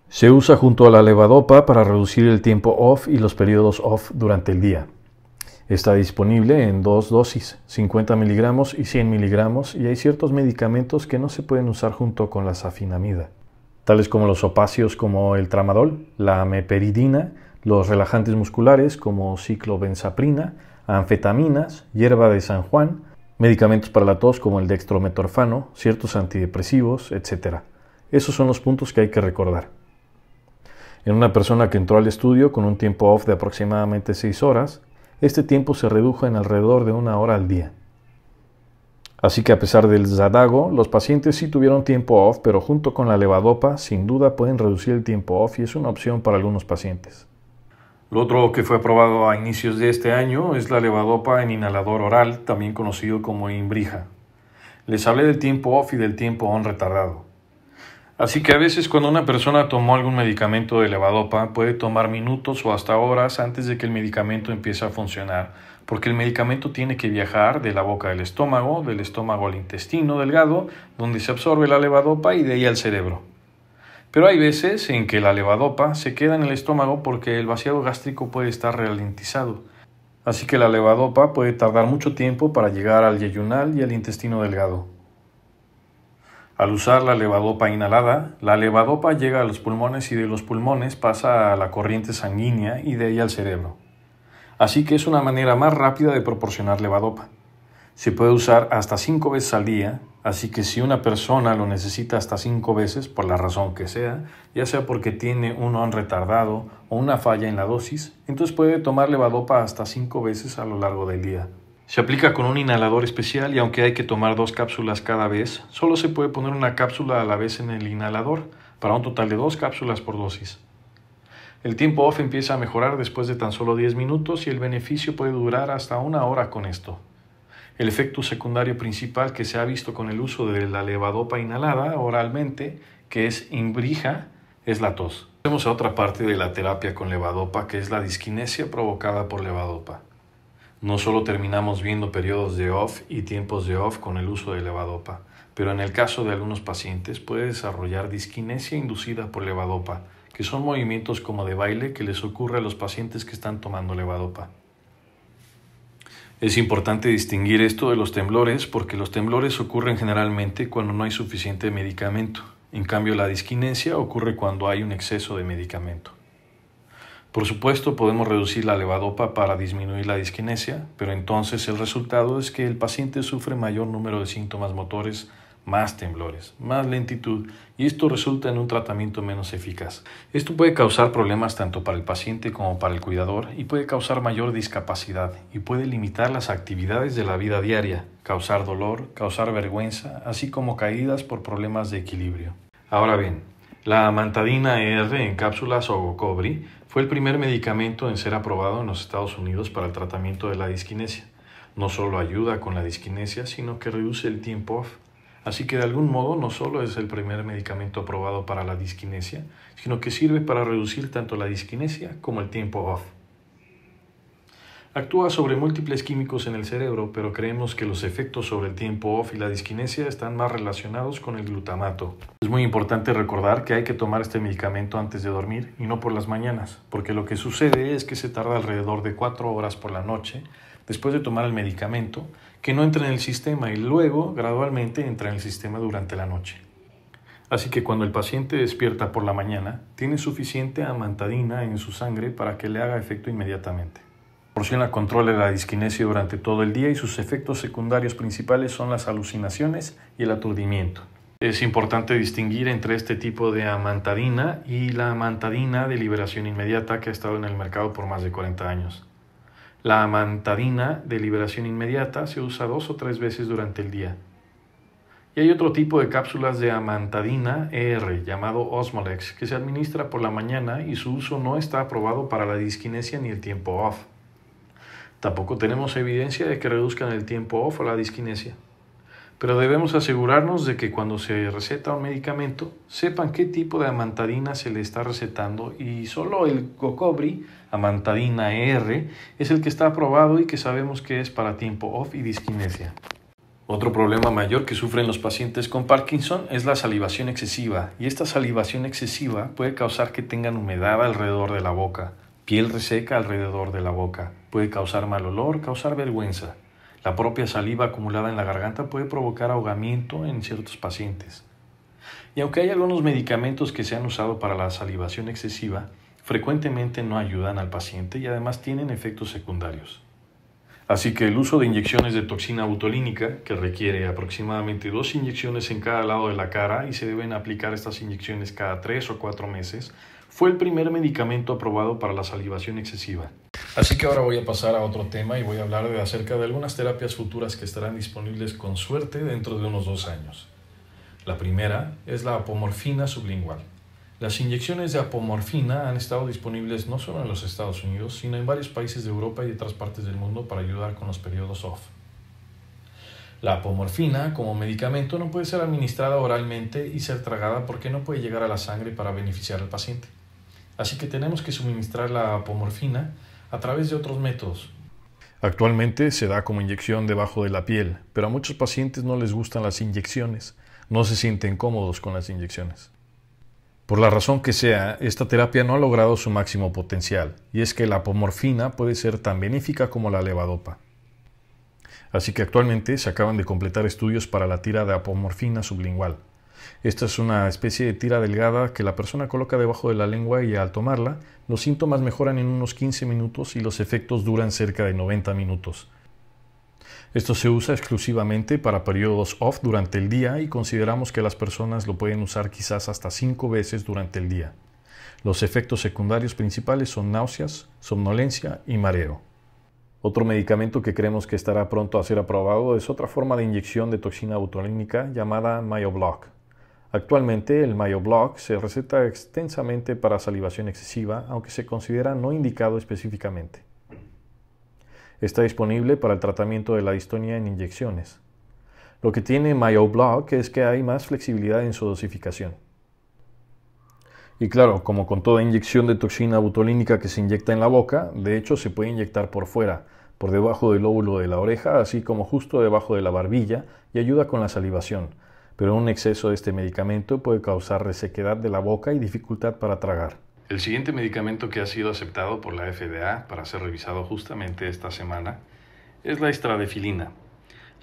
Se usa junto a la levadopa para reducir el tiempo off y los periodos off durante el día. Está disponible en dos dosis, 50 miligramos y 100 miligramos, y hay ciertos medicamentos que no se pueden usar junto con la safinamida, tales como los opacios como el tramadol, la meperidina, los relajantes musculares como ciclobenzaprina, anfetaminas, hierba de San Juan, medicamentos para la tos como el dextrometorfano, ciertos antidepresivos, etc. Esos son los puntos que hay que recordar. En una persona que entró al estudio con un tiempo off de aproximadamente 6 horas, este tiempo se redujo en alrededor de una hora al día. Así que a pesar del zadago, los pacientes sí tuvieron tiempo off, pero junto con la levadopa, sin duda pueden reducir el tiempo off y es una opción para algunos pacientes. Lo otro que fue aprobado a inicios de este año es la levadopa en inhalador oral, también conocido como imbrija. Les hablé del tiempo off y del tiempo on retardado. Así que a veces cuando una persona tomó algún medicamento de levadopa, puede tomar minutos o hasta horas antes de que el medicamento empiece a funcionar, porque el medicamento tiene que viajar de la boca al estómago, del estómago al intestino delgado, donde se absorbe la levadopa y de ahí al cerebro. Pero hay veces en que la levadopa se queda en el estómago porque el vaciado gástrico puede estar ralentizado. Así que la levadopa puede tardar mucho tiempo para llegar al yeyunal y al intestino delgado. Al usar la levadopa inhalada, la levadopa llega a los pulmones y de los pulmones pasa a la corriente sanguínea y de ahí al cerebro. Así que es una manera más rápida de proporcionar levadopa. Se puede usar hasta 5 veces al día Así que si una persona lo necesita hasta cinco veces, por la razón que sea, ya sea porque tiene un on retardado o una falla en la dosis, entonces puede tomar levadopa hasta cinco veces a lo largo del día. Se aplica con un inhalador especial y aunque hay que tomar dos cápsulas cada vez, solo se puede poner una cápsula a la vez en el inhalador, para un total de dos cápsulas por dosis. El tiempo off empieza a mejorar después de tan solo 10 minutos y el beneficio puede durar hasta una hora con esto. El efecto secundario principal que se ha visto con el uso de la levadopa inhalada oralmente, que es imbrija, es la tos. Vemos a otra parte de la terapia con levadopa, que es la disquinesia provocada por levadopa. No solo terminamos viendo periodos de off y tiempos de off con el uso de levadopa, pero en el caso de algunos pacientes puede desarrollar disquinesia inducida por levadopa, que son movimientos como de baile que les ocurre a los pacientes que están tomando levadopa. Es importante distinguir esto de los temblores porque los temblores ocurren generalmente cuando no hay suficiente medicamento. En cambio, la disquinesia ocurre cuando hay un exceso de medicamento. Por supuesto, podemos reducir la levadopa para disminuir la disquinesia, pero entonces el resultado es que el paciente sufre mayor número de síntomas motores más temblores, más lentitud y esto resulta en un tratamiento menos eficaz. Esto puede causar problemas tanto para el paciente como para el cuidador y puede causar mayor discapacidad y puede limitar las actividades de la vida diaria, causar dolor, causar vergüenza, así como caídas por problemas de equilibrio. Ahora bien, la mantadina e R en cápsulas o fue el primer medicamento en ser aprobado en los Estados Unidos para el tratamiento de la disquinesia. No solo ayuda con la disquinesia, sino que reduce el tiempo off Así que de algún modo no solo es el primer medicamento aprobado para la disquinesia, sino que sirve para reducir tanto la disquinesia como el tiempo off. Actúa sobre múltiples químicos en el cerebro, pero creemos que los efectos sobre el tiempo off y la disquinesia están más relacionados con el glutamato. Es muy importante recordar que hay que tomar este medicamento antes de dormir y no por las mañanas, porque lo que sucede es que se tarda alrededor de 4 horas por la noche después de tomar el medicamento que no entra en el sistema y luego gradualmente entra en el sistema durante la noche. Así que cuando el paciente despierta por la mañana, tiene suficiente amantadina en su sangre para que le haga efecto inmediatamente. control de la disquinesia durante todo el día y sus efectos secundarios principales son las alucinaciones y el aturdimiento. Es importante distinguir entre este tipo de amantadina y la amantadina de liberación inmediata que ha estado en el mercado por más de 40 años. La amantadina de liberación inmediata se usa dos o tres veces durante el día. Y hay otro tipo de cápsulas de amantadina ER llamado Osmolex que se administra por la mañana y su uso no está aprobado para la disquinesia ni el tiempo off. Tampoco tenemos evidencia de que reduzcan el tiempo off o la disquinesia. Pero debemos asegurarnos de que cuando se receta un medicamento, sepan qué tipo de amantadina se le está recetando y solo el cocobri amantadina R es el que está aprobado y que sabemos que es para tiempo off y disquinesia. Otro problema mayor que sufren los pacientes con Parkinson es la salivación excesiva, y esta salivación excesiva puede causar que tengan humedad alrededor de la boca, piel reseca alrededor de la boca, puede causar mal olor, causar vergüenza. La propia saliva acumulada en la garganta puede provocar ahogamiento en ciertos pacientes. Y aunque hay algunos medicamentos que se han usado para la salivación excesiva, frecuentemente no ayudan al paciente y además tienen efectos secundarios. Así que el uso de inyecciones de toxina butolínica, que requiere aproximadamente dos inyecciones en cada lado de la cara y se deben aplicar estas inyecciones cada tres o cuatro meses, fue el primer medicamento aprobado para la salivación excesiva. Así que ahora voy a pasar a otro tema y voy a hablar de acerca de algunas terapias futuras que estarán disponibles con suerte dentro de unos dos años. La primera es la apomorfina sublingual. Las inyecciones de apomorfina han estado disponibles no solo en los Estados Unidos, sino en varios países de Europa y otras partes del mundo para ayudar con los periodos off. La apomorfina como medicamento no puede ser administrada oralmente y ser tragada porque no puede llegar a la sangre para beneficiar al paciente. Así que tenemos que suministrar la apomorfina a través de otros métodos. Actualmente se da como inyección debajo de la piel, pero a muchos pacientes no les gustan las inyecciones, no se sienten cómodos con las inyecciones. Por la razón que sea, esta terapia no ha logrado su máximo potencial, y es que la apomorfina puede ser tan benéfica como la levadopa. Así que actualmente se acaban de completar estudios para la tira de apomorfina sublingual. Esta es una especie de tira delgada que la persona coloca debajo de la lengua y al tomarla, los síntomas mejoran en unos 15 minutos y los efectos duran cerca de 90 minutos. Esto se usa exclusivamente para periodos off durante el día y consideramos que las personas lo pueden usar quizás hasta cinco veces durante el día. Los efectos secundarios principales son náuseas, somnolencia y mareo. Otro medicamento que creemos que estará pronto a ser aprobado es otra forma de inyección de toxina botulínica llamada MyoBlock. Actualmente el MyoBlock se receta extensamente para salivación excesiva, aunque se considera no indicado específicamente. Está disponible para el tratamiento de la distonia en inyecciones. Lo que tiene MyoBlock es que hay más flexibilidad en su dosificación. Y claro, como con toda inyección de toxina butolínica que se inyecta en la boca, de hecho se puede inyectar por fuera, por debajo del lóbulo de la oreja, así como justo debajo de la barbilla, y ayuda con la salivación. Pero un exceso de este medicamento puede causar resequedad de la boca y dificultad para tragar. El siguiente medicamento que ha sido aceptado por la FDA para ser revisado justamente esta semana es la estradefilina.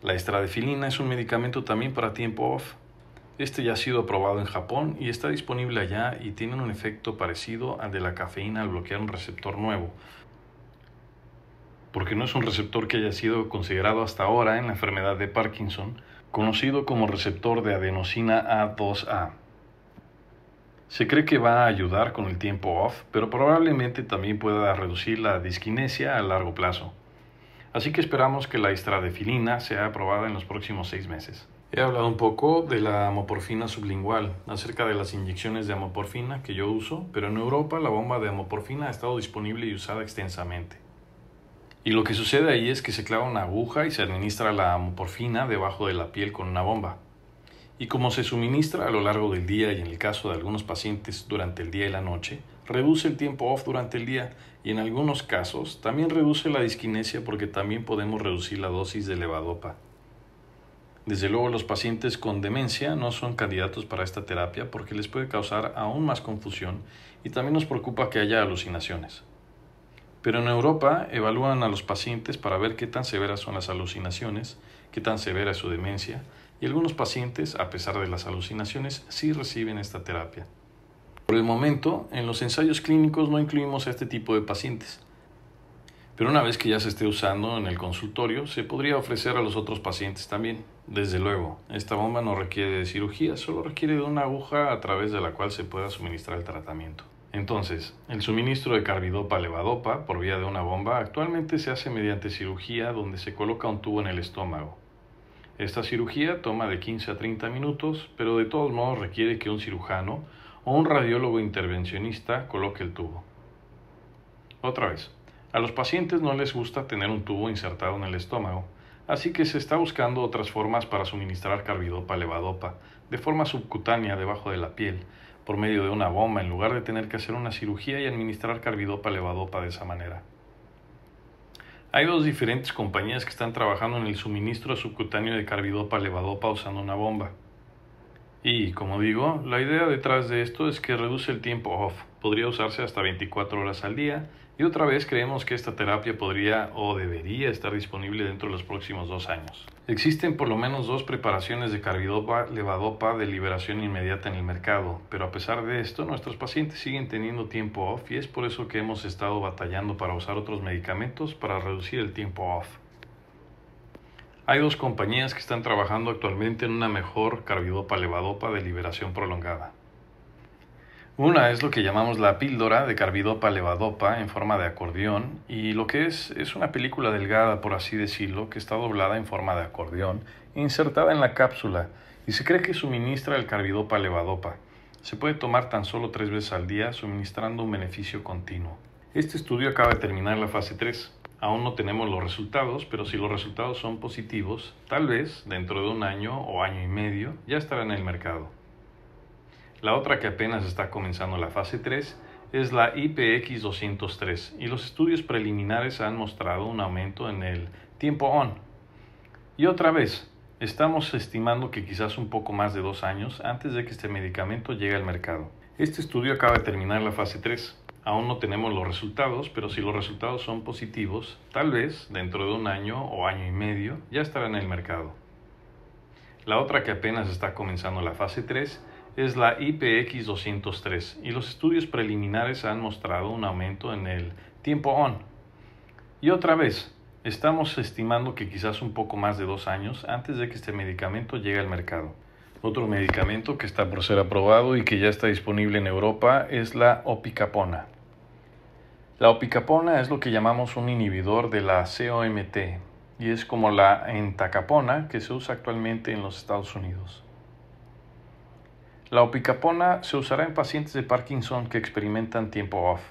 La estradefilina es un medicamento también para tiempo off. Este ya ha sido aprobado en Japón y está disponible allá y tiene un efecto parecido al de la cafeína al bloquear un receptor nuevo, porque no es un receptor que haya sido considerado hasta ahora en la enfermedad de Parkinson, conocido como receptor de adenosina A2A. Se cree que va a ayudar con el tiempo off, pero probablemente también pueda reducir la disquinesia a largo plazo. Así que esperamos que la istradefilina sea aprobada en los próximos seis meses. He hablado un poco de la amoporfina sublingual, acerca de las inyecciones de amoporfina que yo uso, pero en Europa la bomba de amoporfina ha estado disponible y usada extensamente. Y lo que sucede ahí es que se clava una aguja y se administra la amoporfina debajo de la piel con una bomba y como se suministra a lo largo del día y en el caso de algunos pacientes durante el día y la noche, reduce el tiempo off durante el día y en algunos casos también reduce la disquinesia porque también podemos reducir la dosis de levadopa. Desde luego los pacientes con demencia no son candidatos para esta terapia porque les puede causar aún más confusión y también nos preocupa que haya alucinaciones. Pero en Europa evalúan a los pacientes para ver qué tan severas son las alucinaciones, qué tan severa es su demencia, y algunos pacientes, a pesar de las alucinaciones, sí reciben esta terapia. Por el momento, en los ensayos clínicos no incluimos a este tipo de pacientes, pero una vez que ya se esté usando en el consultorio, se podría ofrecer a los otros pacientes también. Desde luego, esta bomba no requiere de cirugía, solo requiere de una aguja a través de la cual se pueda suministrar el tratamiento. Entonces, el suministro de carbidopa levadopa por vía de una bomba actualmente se hace mediante cirugía donde se coloca un tubo en el estómago. Esta cirugía toma de 15 a 30 minutos, pero de todos modos requiere que un cirujano o un radiólogo intervencionista coloque el tubo. Otra vez, a los pacientes no les gusta tener un tubo insertado en el estómago, así que se está buscando otras formas para suministrar carbidopa levadopa de forma subcutánea debajo de la piel, por medio de una bomba en lugar de tener que hacer una cirugía y administrar carbidopa levadopa de esa manera. Hay dos diferentes compañías que están trabajando en el suministro subcutáneo de carbidopa Levadopa usando una bomba. Y, como digo, la idea detrás de esto es que reduce el tiempo off. Podría usarse hasta 24 horas al día y otra vez creemos que esta terapia podría o debería estar disponible dentro de los próximos dos años. Existen por lo menos dos preparaciones de carbidopa levadopa de liberación inmediata en el mercado, pero a pesar de esto nuestros pacientes siguen teniendo tiempo off y es por eso que hemos estado batallando para usar otros medicamentos para reducir el tiempo off. Hay dos compañías que están trabajando actualmente en una mejor carbidopa levadopa de liberación prolongada. Una es lo que llamamos la píldora de carbidopa levadopa en forma de acordeón y lo que es es una película delgada, por así decirlo, que está doblada en forma de acordeón, insertada en la cápsula y se cree que suministra el carbidopa levadopa. Se puede tomar tan solo tres veces al día, suministrando un beneficio continuo. Este estudio acaba de terminar la fase 3. Aún no tenemos los resultados, pero si los resultados son positivos, tal vez dentro de un año o año y medio ya estará en el mercado. La otra que apenas está comenzando la fase 3 es la IPX 203 y los estudios preliminares han mostrado un aumento en el tiempo on. Y otra vez, estamos estimando que quizás un poco más de dos años antes de que este medicamento llegue al mercado. Este estudio acaba de terminar la fase 3. Aún no tenemos los resultados, pero si los resultados son positivos, tal vez dentro de un año o año y medio ya estará en el mercado. La otra que apenas está comenzando la fase 3 es la IPX 203 y los estudios preliminares han mostrado un aumento en el tiempo on. Y otra vez, estamos estimando que quizás un poco más de dos años antes de que este medicamento llegue al mercado. Otro medicamento que está por ser aprobado y que ya está disponible en Europa es la opicapona. La opicapona es lo que llamamos un inhibidor de la COMT y es como la entacapona que se usa actualmente en los Estados Unidos. La opicapona se usará en pacientes de Parkinson que experimentan tiempo off.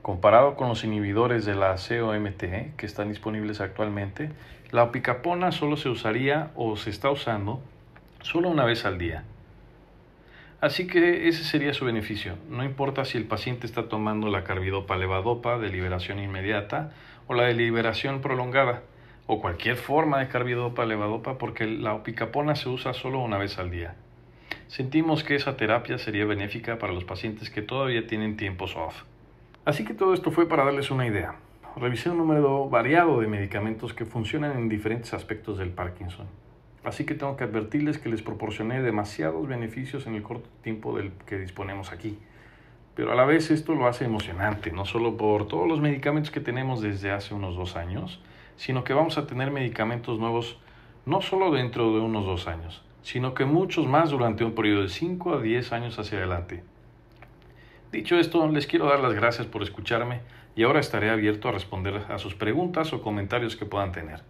Comparado con los inhibidores de la COMT que están disponibles actualmente, la opicapona solo se usaría o se está usando solo una vez al día. Así que ese sería su beneficio. No importa si el paciente está tomando la carbidopa levadopa de liberación inmediata o la de liberación prolongada o cualquier forma de carbidopa levadopa porque la opicapona se usa solo una vez al día sentimos que esa terapia sería benéfica para los pacientes que todavía tienen tiempos off. Así que todo esto fue para darles una idea. Revisé un número variado de medicamentos que funcionan en diferentes aspectos del Parkinson. Así que tengo que advertirles que les proporcioné demasiados beneficios en el corto tiempo del que disponemos aquí. Pero a la vez esto lo hace emocionante, no solo por todos los medicamentos que tenemos desde hace unos dos años, sino que vamos a tener medicamentos nuevos no solo dentro de unos dos años, sino que muchos más durante un periodo de 5 a 10 años hacia adelante. Dicho esto, les quiero dar las gracias por escucharme y ahora estaré abierto a responder a sus preguntas o comentarios que puedan tener.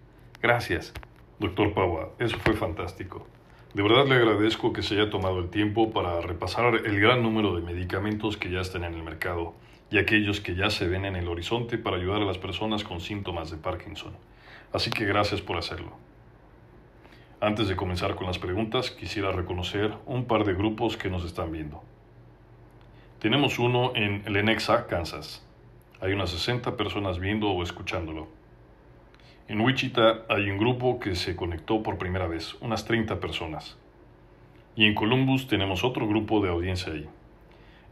Gracias. Doctor Paua, eso fue fantástico. De verdad le agradezco que se haya tomado el tiempo para repasar el gran número de medicamentos que ya están en el mercado y aquellos que ya se ven en el horizonte para ayudar a las personas con síntomas de Parkinson. Así que gracias por hacerlo. Antes de comenzar con las preguntas, quisiera reconocer un par de grupos que nos están viendo. Tenemos uno en Lenexa, Kansas. Hay unas 60 personas viendo o escuchándolo. En Wichita hay un grupo que se conectó por primera vez, unas 30 personas. Y en Columbus tenemos otro grupo de audiencia ahí.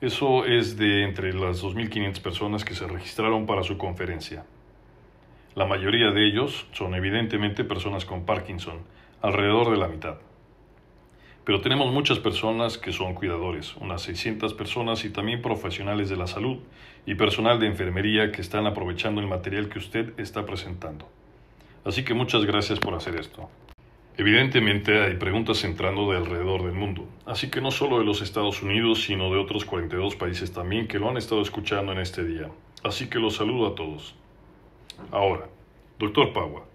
Eso es de entre las 2.500 personas que se registraron para su conferencia. La mayoría de ellos son evidentemente personas con Parkinson, alrededor de la mitad. Pero tenemos muchas personas que son cuidadores, unas 600 personas y también profesionales de la salud y personal de enfermería que están aprovechando el material que usted está presentando. Así que muchas gracias por hacer esto. Evidentemente hay preguntas entrando de alrededor del mundo, así que no solo de los Estados Unidos, sino de otros 42 países también que lo han estado escuchando en este día. Así que los saludo a todos. Ahora, doctor Paua.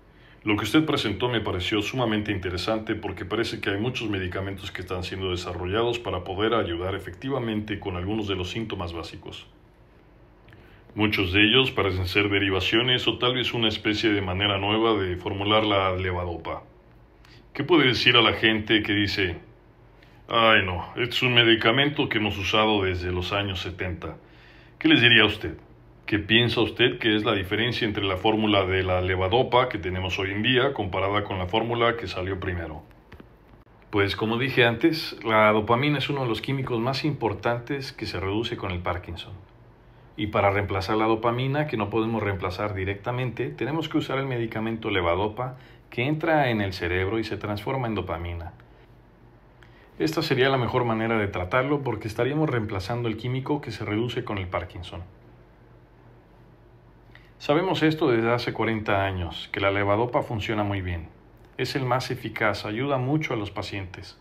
Lo que usted presentó me pareció sumamente interesante porque parece que hay muchos medicamentos que están siendo desarrollados para poder ayudar efectivamente con algunos de los síntomas básicos. Muchos de ellos parecen ser derivaciones o tal vez una especie de manera nueva de formular la levadopa. ¿Qué puede decir a la gente que dice, ay no, es un medicamento que hemos usado desde los años 70? ¿Qué les diría a usted? ¿Qué piensa usted que es la diferencia entre la fórmula de la levadopa que tenemos hoy en día comparada con la fórmula que salió primero? Pues como dije antes, la dopamina es uno de los químicos más importantes que se reduce con el Parkinson. Y para reemplazar la dopamina, que no podemos reemplazar directamente, tenemos que usar el medicamento levadopa que entra en el cerebro y se transforma en dopamina. Esta sería la mejor manera de tratarlo porque estaríamos reemplazando el químico que se reduce con el Parkinson. Sabemos esto desde hace 40 años, que la levadopa funciona muy bien. Es el más eficaz, ayuda mucho a los pacientes.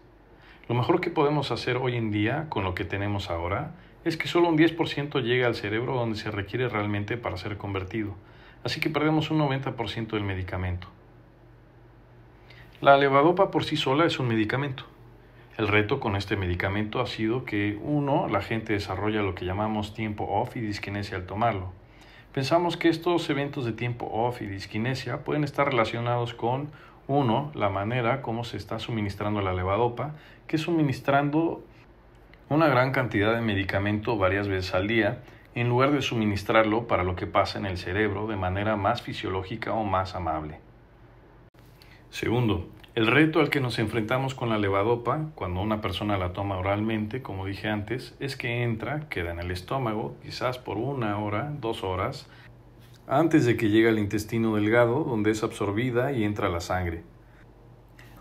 Lo mejor que podemos hacer hoy en día con lo que tenemos ahora es que solo un 10% llega al cerebro donde se requiere realmente para ser convertido, así que perdemos un 90% del medicamento. La levadopa por sí sola es un medicamento. El reto con este medicamento ha sido que, uno, la gente desarrolla lo que llamamos tiempo off y disquinesia al tomarlo. Pensamos que estos eventos de tiempo off y disquinesia pueden estar relacionados con, uno, la manera como se está suministrando la levadopa, que es suministrando una gran cantidad de medicamento varias veces al día, en lugar de suministrarlo para lo que pasa en el cerebro de manera más fisiológica o más amable. Segundo, el reto al que nos enfrentamos con la levadopa, cuando una persona la toma oralmente, como dije antes, es que entra, queda en el estómago, quizás por una hora, dos horas, antes de que llegue al intestino delgado, donde es absorbida y entra la sangre.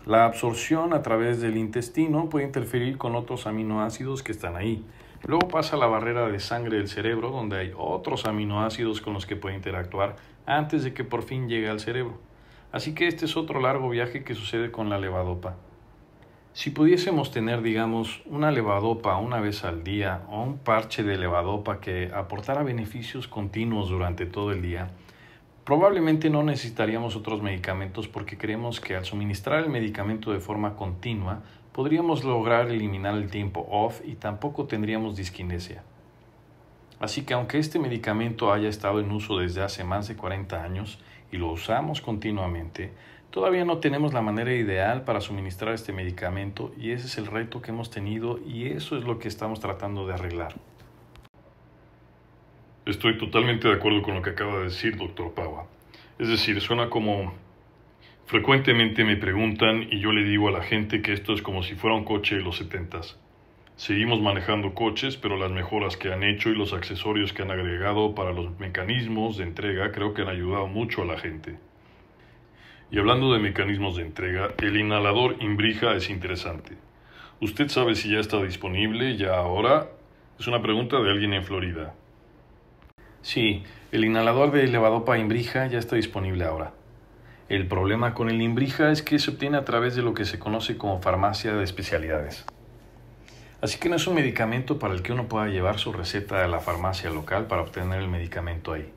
La absorción a través del intestino puede interferir con otros aminoácidos que están ahí. Luego pasa la barrera de sangre del cerebro, donde hay otros aminoácidos con los que puede interactuar antes de que por fin llegue al cerebro. Así que este es otro largo viaje que sucede con la levadopa. Si pudiésemos tener, digamos, una levadopa una vez al día o un parche de levadopa que aportara beneficios continuos durante todo el día, probablemente no necesitaríamos otros medicamentos porque creemos que al suministrar el medicamento de forma continua podríamos lograr eliminar el tiempo off y tampoco tendríamos disquinesia. Así que aunque este medicamento haya estado en uso desde hace más de 40 años, y lo usamos continuamente, todavía no tenemos la manera ideal para suministrar este medicamento y ese es el reto que hemos tenido y eso es lo que estamos tratando de arreglar. Estoy totalmente de acuerdo con lo que acaba de decir, doctor Pava. Es decir, suena como... Frecuentemente me preguntan y yo le digo a la gente que esto es como si fuera un coche de los setentas. Seguimos manejando coches, pero las mejoras que han hecho y los accesorios que han agregado para los mecanismos de entrega creo que han ayudado mucho a la gente. Y hablando de mecanismos de entrega, el inhalador Imbrija es interesante. ¿Usted sabe si ya está disponible ya ahora? Es una pregunta de alguien en Florida. Sí, el inhalador de levadopa Imbrija ya está disponible ahora. El problema con el Imbrija es que se obtiene a través de lo que se conoce como farmacia de especialidades. Así que no es un medicamento para el que uno pueda llevar su receta a la farmacia local para obtener el medicamento ahí.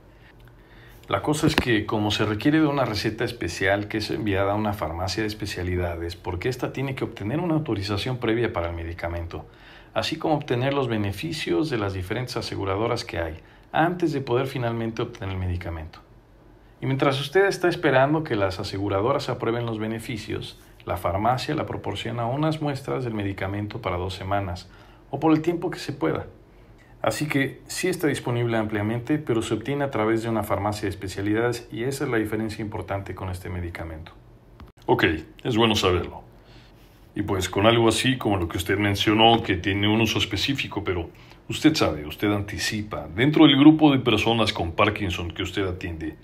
La cosa es que como se requiere de una receta especial que es enviada a una farmacia de especialidades, porque ésta tiene que obtener una autorización previa para el medicamento, así como obtener los beneficios de las diferentes aseguradoras que hay, antes de poder finalmente obtener el medicamento. Y mientras usted está esperando que las aseguradoras aprueben los beneficios, la farmacia la proporciona unas muestras del medicamento para dos semanas o por el tiempo que se pueda. Así que sí está disponible ampliamente, pero se obtiene a través de una farmacia de especialidades y esa es la diferencia importante con este medicamento. Ok, es bueno saberlo. Y pues con algo así como lo que usted mencionó, que tiene un uso específico, pero usted sabe, usted anticipa, dentro del grupo de personas con Parkinson que usted atiende,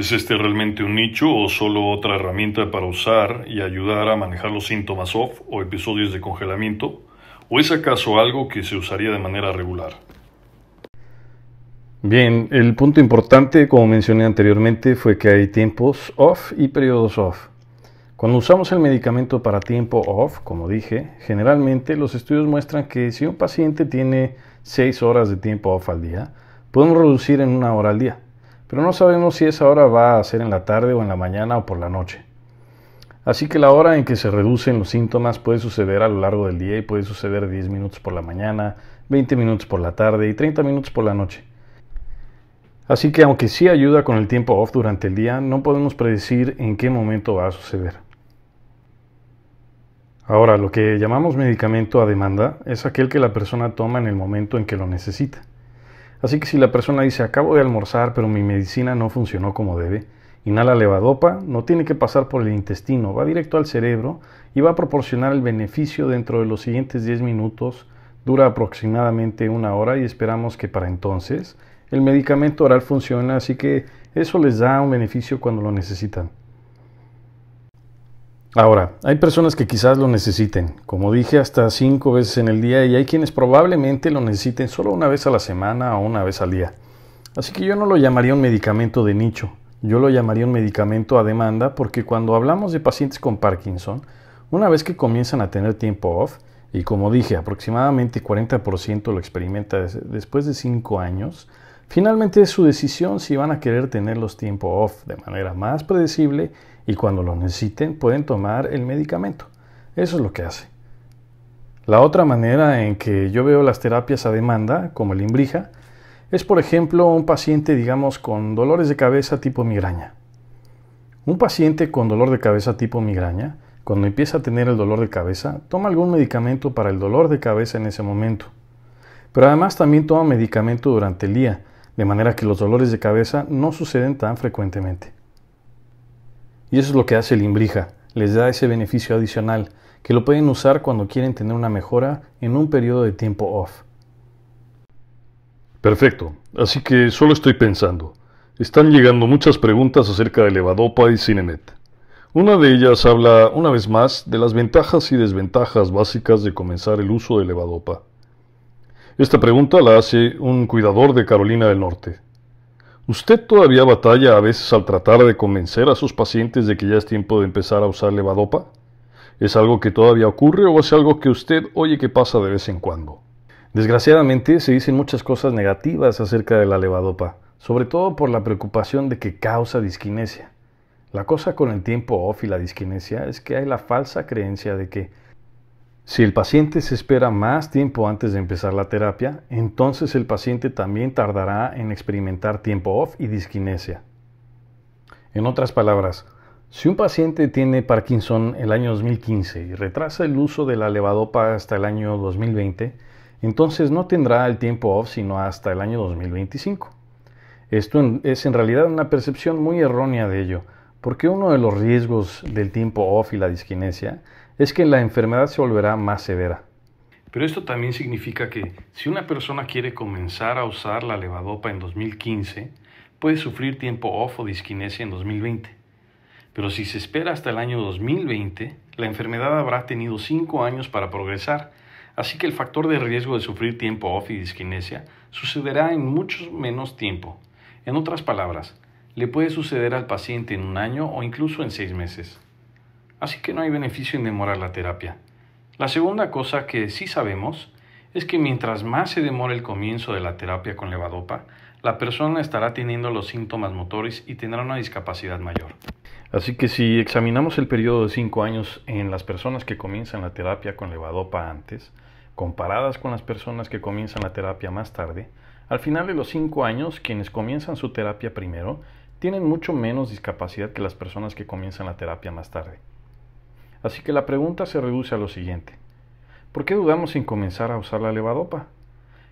¿Es este realmente un nicho o solo otra herramienta para usar y ayudar a manejar los síntomas off o episodios de congelamiento? ¿O es acaso algo que se usaría de manera regular? Bien, el punto importante, como mencioné anteriormente, fue que hay tiempos off y periodos off. Cuando usamos el medicamento para tiempo off, como dije, generalmente los estudios muestran que si un paciente tiene 6 horas de tiempo off al día, podemos reducir en una hora al día pero no sabemos si esa hora va a ser en la tarde o en la mañana o por la noche. Así que la hora en que se reducen los síntomas puede suceder a lo largo del día y puede suceder 10 minutos por la mañana, 20 minutos por la tarde y 30 minutos por la noche. Así que aunque sí ayuda con el tiempo off durante el día, no podemos predecir en qué momento va a suceder. Ahora, lo que llamamos medicamento a demanda es aquel que la persona toma en el momento en que lo necesita. Así que si la persona dice acabo de almorzar pero mi medicina no funcionó como debe, inhala levadopa, no tiene que pasar por el intestino, va directo al cerebro y va a proporcionar el beneficio dentro de los siguientes 10 minutos, dura aproximadamente una hora y esperamos que para entonces el medicamento oral funcione. así que eso les da un beneficio cuando lo necesitan. Ahora, hay personas que quizás lo necesiten, como dije, hasta cinco veces en el día y hay quienes probablemente lo necesiten solo una vez a la semana o una vez al día. Así que yo no lo llamaría un medicamento de nicho, yo lo llamaría un medicamento a demanda porque cuando hablamos de pacientes con Parkinson, una vez que comienzan a tener tiempo off, y como dije, aproximadamente 40% lo experimenta después de cinco años, finalmente es su decisión si van a querer tener los tiempo off de manera más predecible y cuando lo necesiten pueden tomar el medicamento. Eso es lo que hace. La otra manera en que yo veo las terapias a demanda, como el imbrija, es por ejemplo un paciente, digamos, con dolores de cabeza tipo migraña. Un paciente con dolor de cabeza tipo migraña, cuando empieza a tener el dolor de cabeza, toma algún medicamento para el dolor de cabeza en ese momento. Pero además también toma medicamento durante el día, de manera que los dolores de cabeza no suceden tan frecuentemente. Y eso es lo que hace Limbrija, les da ese beneficio adicional, que lo pueden usar cuando quieren tener una mejora en un periodo de tiempo off. Perfecto, así que solo estoy pensando. Están llegando muchas preguntas acerca de Levadopa y Cinemet. Una de ellas habla, una vez más, de las ventajas y desventajas básicas de comenzar el uso de Levadopa. Esta pregunta la hace un cuidador de Carolina del Norte. ¿Usted todavía batalla a veces al tratar de convencer a sus pacientes de que ya es tiempo de empezar a usar levadopa? ¿Es algo que todavía ocurre o es algo que usted oye que pasa de vez en cuando? Desgraciadamente se dicen muchas cosas negativas acerca de la levadopa, sobre todo por la preocupación de que causa disquinesia. La cosa con el tiempo off y la disquinesia es que hay la falsa creencia de que si el paciente se espera más tiempo antes de empezar la terapia, entonces el paciente también tardará en experimentar tiempo off y disquinesia. En otras palabras, si un paciente tiene Parkinson el año 2015 y retrasa el uso de la levadopa hasta el año 2020, entonces no tendrá el tiempo off sino hasta el año 2025. Esto es en realidad una percepción muy errónea de ello, porque uno de los riesgos del tiempo off y la disquinesia es que la enfermedad se volverá más severa. Pero esto también significa que si una persona quiere comenzar a usar la levadopa en 2015, puede sufrir tiempo off o disquinesia en 2020. Pero si se espera hasta el año 2020, la enfermedad habrá tenido 5 años para progresar, así que el factor de riesgo de sufrir tiempo off y disquinesia sucederá en mucho menos tiempo. En otras palabras, le puede suceder al paciente en un año o incluso en 6 meses así que no hay beneficio en demorar la terapia. La segunda cosa que sí sabemos es que mientras más se demora el comienzo de la terapia con levadopa la persona estará teniendo los síntomas motores y tendrá una discapacidad mayor. Así que si examinamos el periodo de 5 años en las personas que comienzan la terapia con levadopa antes, comparadas con las personas que comienzan la terapia más tarde, al final de los 5 años, quienes comienzan su terapia primero tienen mucho menos discapacidad que las personas que comienzan la terapia más tarde. Así que la pregunta se reduce a lo siguiente. ¿Por qué dudamos en comenzar a usar la levadopa?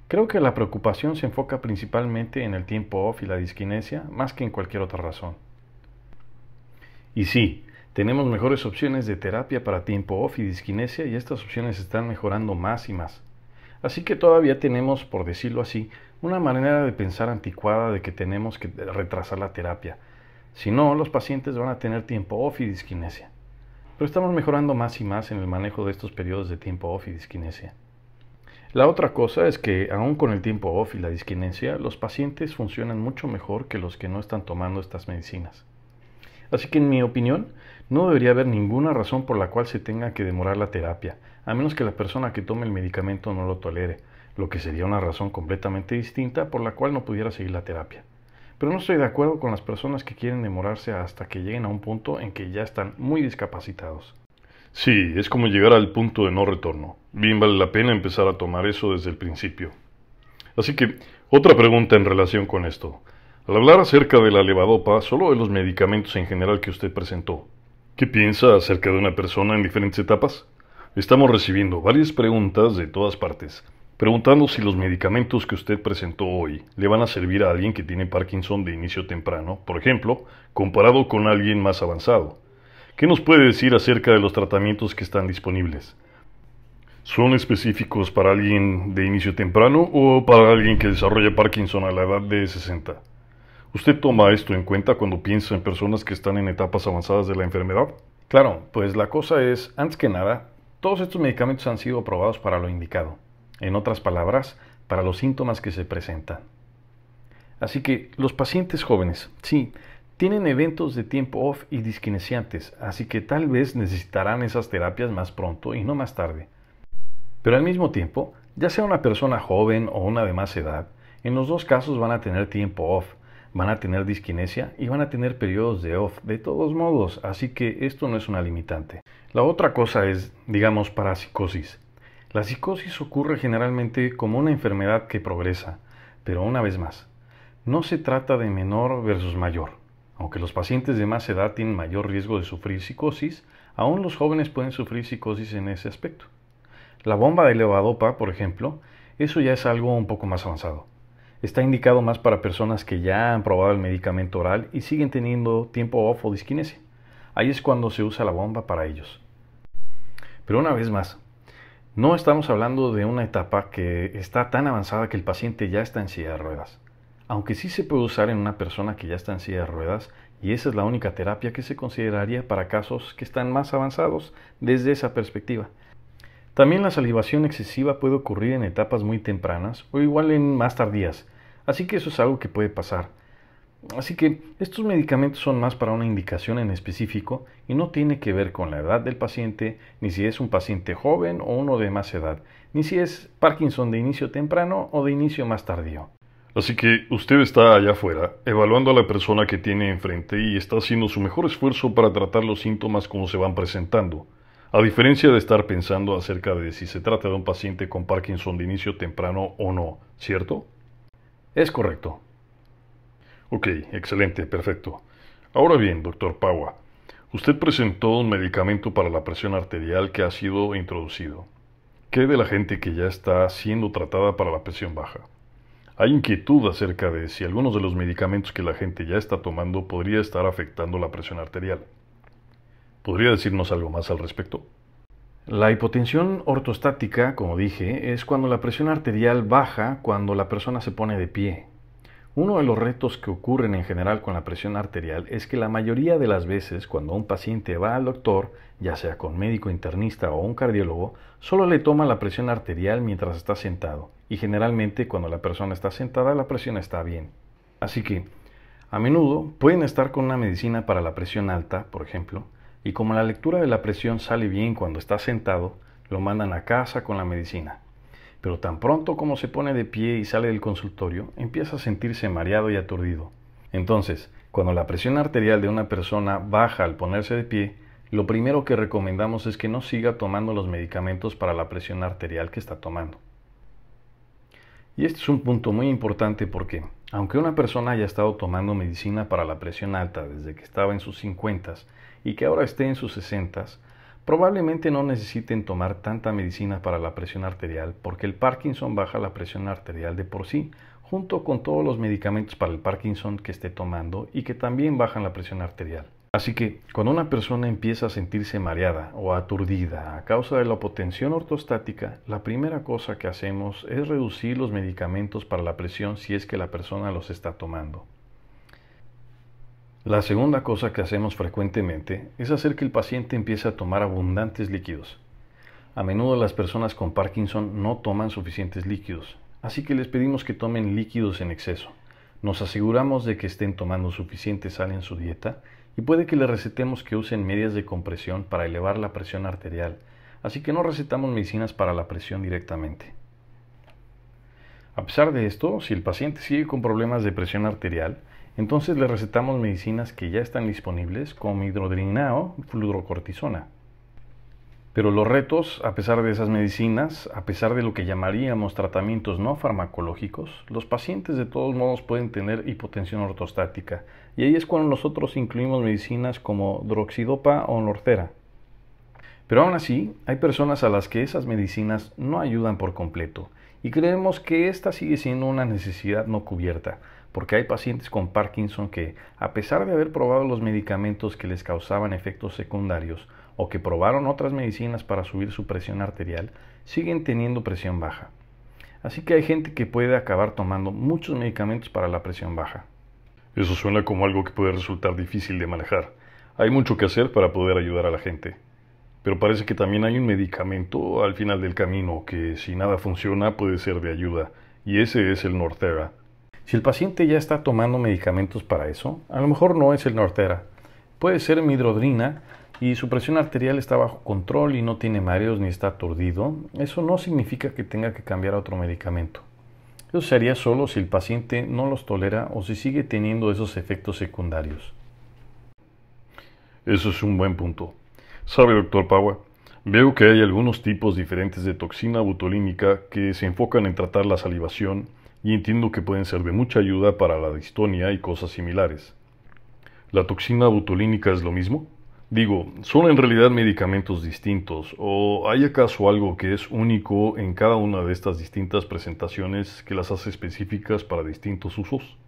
Creo que la preocupación se enfoca principalmente en el tiempo off y la disquinesia más que en cualquier otra razón. Y sí, tenemos mejores opciones de terapia para tiempo off y disquinesia y estas opciones están mejorando más y más. Así que todavía tenemos, por decirlo así, una manera de pensar anticuada de que tenemos que retrasar la terapia. Si no, los pacientes van a tener tiempo off y disquinesia pero estamos mejorando más y más en el manejo de estos periodos de tiempo off y disquinesia. La otra cosa es que aún con el tiempo off y la disquinesia, los pacientes funcionan mucho mejor que los que no están tomando estas medicinas. Así que en mi opinión, no debería haber ninguna razón por la cual se tenga que demorar la terapia, a menos que la persona que tome el medicamento no lo tolere, lo que sería una razón completamente distinta por la cual no pudiera seguir la terapia. Pero no estoy de acuerdo con las personas que quieren demorarse hasta que lleguen a un punto en que ya están muy discapacitados. Sí, es como llegar al punto de no retorno. Bien vale la pena empezar a tomar eso desde el principio. Así que, otra pregunta en relación con esto. Al hablar acerca de la levadopa, solo de los medicamentos en general que usted presentó, ¿qué piensa acerca de una persona en diferentes etapas? Estamos recibiendo varias preguntas de todas partes preguntando si los medicamentos que usted presentó hoy le van a servir a alguien que tiene Parkinson de inicio temprano, por ejemplo, comparado con alguien más avanzado. ¿Qué nos puede decir acerca de los tratamientos que están disponibles? ¿Son específicos para alguien de inicio temprano o para alguien que desarrolla Parkinson a la edad de 60? ¿Usted toma esto en cuenta cuando piensa en personas que están en etapas avanzadas de la enfermedad? Claro, pues la cosa es, antes que nada, todos estos medicamentos han sido aprobados para lo indicado en otras palabras, para los síntomas que se presentan. Así que los pacientes jóvenes, sí, tienen eventos de tiempo off y disquinesiantes, así que tal vez necesitarán esas terapias más pronto y no más tarde. Pero al mismo tiempo, ya sea una persona joven o una de más edad, en los dos casos van a tener tiempo off, van a tener disquinesia y van a tener periodos de off, de todos modos, así que esto no es una limitante. La otra cosa es, digamos, para psicosis. La psicosis ocurre generalmente como una enfermedad que progresa, pero una vez más, no se trata de menor versus mayor. Aunque los pacientes de más edad tienen mayor riesgo de sufrir psicosis, aún los jóvenes pueden sufrir psicosis en ese aspecto. La bomba de levadopa, por ejemplo, eso ya es algo un poco más avanzado. Está indicado más para personas que ya han probado el medicamento oral y siguen teniendo tiempo off o Ahí es cuando se usa la bomba para ellos. Pero una vez más, no estamos hablando de una etapa que está tan avanzada que el paciente ya está en silla de ruedas, aunque sí se puede usar en una persona que ya está en silla de ruedas y esa es la única terapia que se consideraría para casos que están más avanzados desde esa perspectiva. También la salivación excesiva puede ocurrir en etapas muy tempranas o igual en más tardías, así que eso es algo que puede pasar. Así que estos medicamentos son más para una indicación en específico y no tiene que ver con la edad del paciente, ni si es un paciente joven o uno de más edad, ni si es Parkinson de inicio temprano o de inicio más tardío. Así que usted está allá afuera, evaluando a la persona que tiene enfrente y está haciendo su mejor esfuerzo para tratar los síntomas como se van presentando. A diferencia de estar pensando acerca de si se trata de un paciente con Parkinson de inicio temprano o no, ¿cierto? Es correcto. Ok, excelente, perfecto. Ahora bien, doctor Paua, usted presentó un medicamento para la presión arterial que ha sido introducido. ¿Qué de la gente que ya está siendo tratada para la presión baja? Hay inquietud acerca de si algunos de los medicamentos que la gente ya está tomando podría estar afectando la presión arterial. ¿Podría decirnos algo más al respecto? La hipotensión ortostática, como dije, es cuando la presión arterial baja cuando la persona se pone de pie, uno de los retos que ocurren en general con la presión arterial es que la mayoría de las veces cuando un paciente va al doctor, ya sea con médico internista o un cardiólogo, solo le toma la presión arterial mientras está sentado y generalmente cuando la persona está sentada la presión está bien. Así que, a menudo pueden estar con una medicina para la presión alta, por ejemplo, y como la lectura de la presión sale bien cuando está sentado, lo mandan a casa con la medicina pero tan pronto como se pone de pie y sale del consultorio, empieza a sentirse mareado y aturdido. Entonces, cuando la presión arterial de una persona baja al ponerse de pie, lo primero que recomendamos es que no siga tomando los medicamentos para la presión arterial que está tomando. Y este es un punto muy importante porque, aunque una persona haya estado tomando medicina para la presión alta desde que estaba en sus 50 y que ahora esté en sus 60, probablemente no necesiten tomar tanta medicina para la presión arterial porque el Parkinson baja la presión arterial de por sí, junto con todos los medicamentos para el Parkinson que esté tomando y que también bajan la presión arterial. Así que cuando una persona empieza a sentirse mareada o aturdida a causa de la hipotensión ortostática, la primera cosa que hacemos es reducir los medicamentos para la presión si es que la persona los está tomando. La segunda cosa que hacemos frecuentemente es hacer que el paciente empiece a tomar abundantes líquidos. A menudo las personas con Parkinson no toman suficientes líquidos, así que les pedimos que tomen líquidos en exceso. Nos aseguramos de que estén tomando suficiente sal en su dieta y puede que le recetemos que usen medias de compresión para elevar la presión arterial, así que no recetamos medicinas para la presión directamente. A pesar de esto, si el paciente sigue con problemas de presión arterial, entonces le recetamos medicinas que ya están disponibles como hidrodrinao, fludrocortisona. Pero los retos, a pesar de esas medicinas, a pesar de lo que llamaríamos tratamientos no farmacológicos, los pacientes de todos modos pueden tener hipotensión ortostática. Y ahí es cuando nosotros incluimos medicinas como droxidopa o nortera. Pero aún así, hay personas a las que esas medicinas no ayudan por completo. Y creemos que esta sigue siendo una necesidad no cubierta porque hay pacientes con Parkinson que, a pesar de haber probado los medicamentos que les causaban efectos secundarios o que probaron otras medicinas para subir su presión arterial, siguen teniendo presión baja. Así que hay gente que puede acabar tomando muchos medicamentos para la presión baja. Eso suena como algo que puede resultar difícil de manejar. Hay mucho que hacer para poder ayudar a la gente. Pero parece que también hay un medicamento al final del camino que si nada funciona puede ser de ayuda, y ese es el Nortega. Si el paciente ya está tomando medicamentos para eso, a lo mejor no es el Nortera. Puede ser midrodrina y su presión arterial está bajo control y no tiene mareos ni está aturdido. Eso no significa que tenga que cambiar a otro medicamento. Eso sería solo si el paciente no los tolera o si sigue teniendo esos efectos secundarios. Eso es un buen punto. Sabe, doctor Paua, veo que hay algunos tipos diferentes de toxina butolínica que se enfocan en tratar la salivación y entiendo que pueden ser de mucha ayuda para la distonia y cosas similares. ¿La toxina butolínica es lo mismo? Digo, ¿son en realidad medicamentos distintos o hay acaso algo que es único en cada una de estas distintas presentaciones que las hace específicas para distintos usos?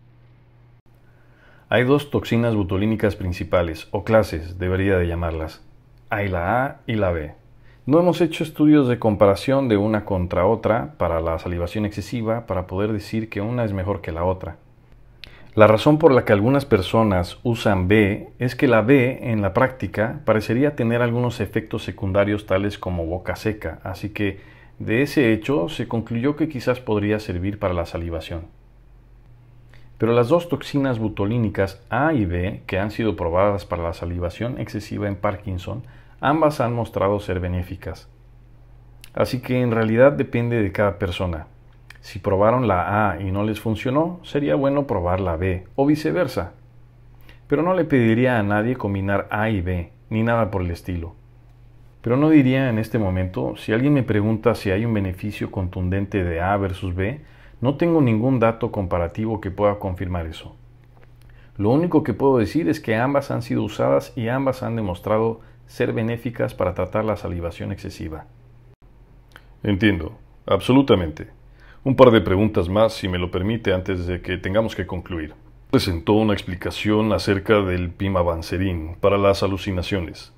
Hay dos toxinas butolínicas principales o clases, debería de llamarlas. Hay la A y la B. No hemos hecho estudios de comparación de una contra otra para la salivación excesiva para poder decir que una es mejor que la otra. La razón por la que algunas personas usan B es que la B en la práctica parecería tener algunos efectos secundarios tales como boca seca, así que de ese hecho se concluyó que quizás podría servir para la salivación. Pero las dos toxinas butolínicas A y B que han sido probadas para la salivación excesiva en Parkinson ambas han mostrado ser benéficas. Así que en realidad depende de cada persona. Si probaron la A y no les funcionó, sería bueno probar la B o viceversa. Pero no le pediría a nadie combinar A y B, ni nada por el estilo. Pero no diría en este momento, si alguien me pregunta si hay un beneficio contundente de A versus B, no tengo ningún dato comparativo que pueda confirmar eso. Lo único que puedo decir es que ambas han sido usadas y ambas han demostrado ser benéficas para tratar la salivación excesiva. Entiendo, absolutamente. Un par de preguntas más, si me lo permite, antes de que tengamos que concluir. Presentó una explicación acerca del pimavanserin para las alucinaciones.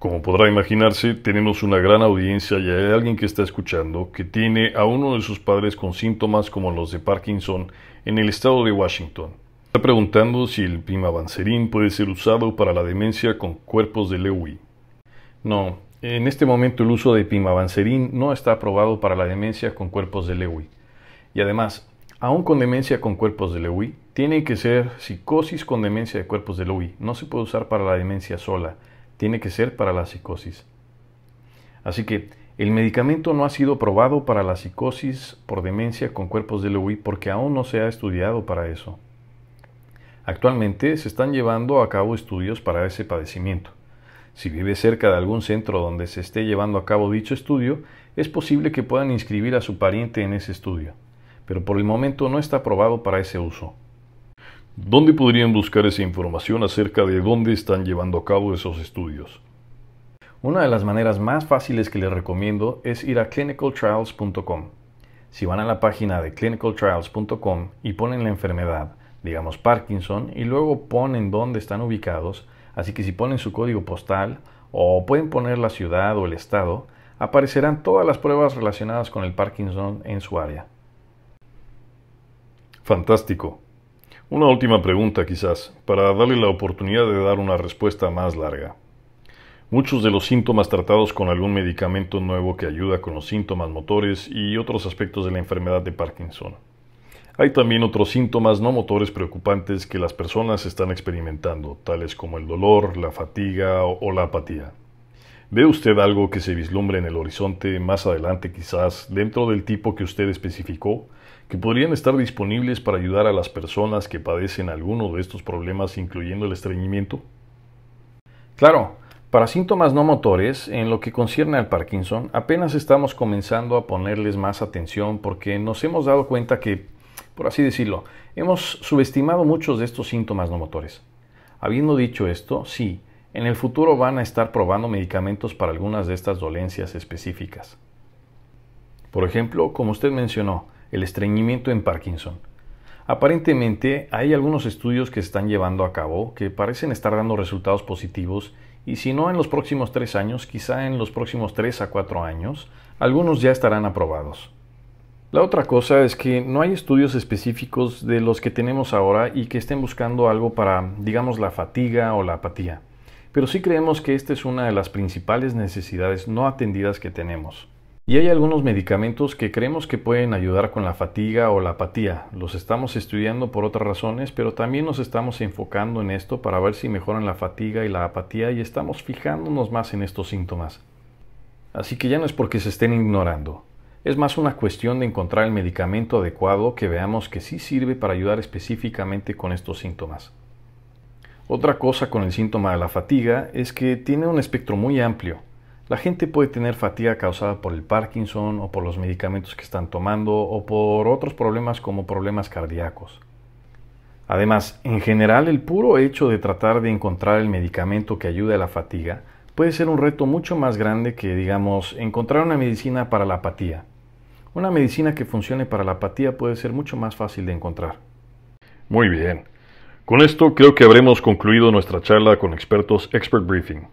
Como podrá imaginarse, tenemos una gran audiencia y hay alguien que está escuchando que tiene a uno de sus padres con síntomas como los de Parkinson en el estado de Washington. Está preguntando si el pimavanserin puede ser usado para la demencia con cuerpos de Lewy. No, en este momento el uso de pimavanserin no está aprobado para la demencia con cuerpos de Lewy. Y además, aún con demencia con cuerpos de Lewy, tiene que ser psicosis con demencia de cuerpos de Lewy. No se puede usar para la demencia sola, tiene que ser para la psicosis. Así que el medicamento no ha sido probado para la psicosis por demencia con cuerpos de Lewy porque aún no se ha estudiado para eso. Actualmente se están llevando a cabo estudios para ese padecimiento. Si vive cerca de algún centro donde se esté llevando a cabo dicho estudio, es posible que puedan inscribir a su pariente en ese estudio, pero por el momento no está aprobado para ese uso. ¿Dónde podrían buscar esa información acerca de dónde están llevando a cabo esos estudios? Una de las maneras más fáciles que les recomiendo es ir a clinicaltrials.com. Si van a la página de clinicaltrials.com y ponen la enfermedad, digamos Parkinson, y luego ponen dónde están ubicados, así que si ponen su código postal o pueden poner la ciudad o el estado, aparecerán todas las pruebas relacionadas con el Parkinson en su área. Fantástico. Una última pregunta quizás, para darle la oportunidad de dar una respuesta más larga. Muchos de los síntomas tratados con algún medicamento nuevo que ayuda con los síntomas motores y otros aspectos de la enfermedad de Parkinson. Hay también otros síntomas no motores preocupantes que las personas están experimentando, tales como el dolor, la fatiga o la apatía. ¿Ve usted algo que se vislumbre en el horizonte más adelante quizás dentro del tipo que usted especificó, que podrían estar disponibles para ayudar a las personas que padecen alguno de estos problemas incluyendo el estreñimiento? Claro, para síntomas no motores, en lo que concierne al Parkinson, apenas estamos comenzando a ponerles más atención porque nos hemos dado cuenta que por así decirlo, hemos subestimado muchos de estos síntomas no motores. Habiendo dicho esto, sí, en el futuro van a estar probando medicamentos para algunas de estas dolencias específicas. Por ejemplo, como usted mencionó, el estreñimiento en Parkinson. Aparentemente hay algunos estudios que se están llevando a cabo que parecen estar dando resultados positivos y si no en los próximos tres años, quizá en los próximos tres a cuatro años, algunos ya estarán aprobados. La otra cosa es que no hay estudios específicos de los que tenemos ahora y que estén buscando algo para, digamos, la fatiga o la apatía. Pero sí creemos que esta es una de las principales necesidades no atendidas que tenemos. Y hay algunos medicamentos que creemos que pueden ayudar con la fatiga o la apatía. Los estamos estudiando por otras razones, pero también nos estamos enfocando en esto para ver si mejoran la fatiga y la apatía y estamos fijándonos más en estos síntomas. Así que ya no es porque se estén ignorando. Es más una cuestión de encontrar el medicamento adecuado que veamos que sí sirve para ayudar específicamente con estos síntomas. Otra cosa con el síntoma de la fatiga es que tiene un espectro muy amplio. La gente puede tener fatiga causada por el Parkinson o por los medicamentos que están tomando o por otros problemas como problemas cardíacos. Además, en general el puro hecho de tratar de encontrar el medicamento que ayude a la fatiga puede ser un reto mucho más grande que, digamos, encontrar una medicina para la apatía. Una medicina que funcione para la apatía puede ser mucho más fácil de encontrar. Muy bien. Con esto creo que habremos concluido nuestra charla con expertos Expert Briefing.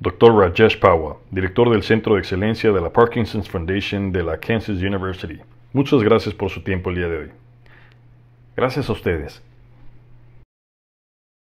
Dr. Rajesh Pawa, director del Centro de Excelencia de la Parkinson's Foundation de la Kansas University. Muchas gracias por su tiempo el día de hoy. Gracias a ustedes.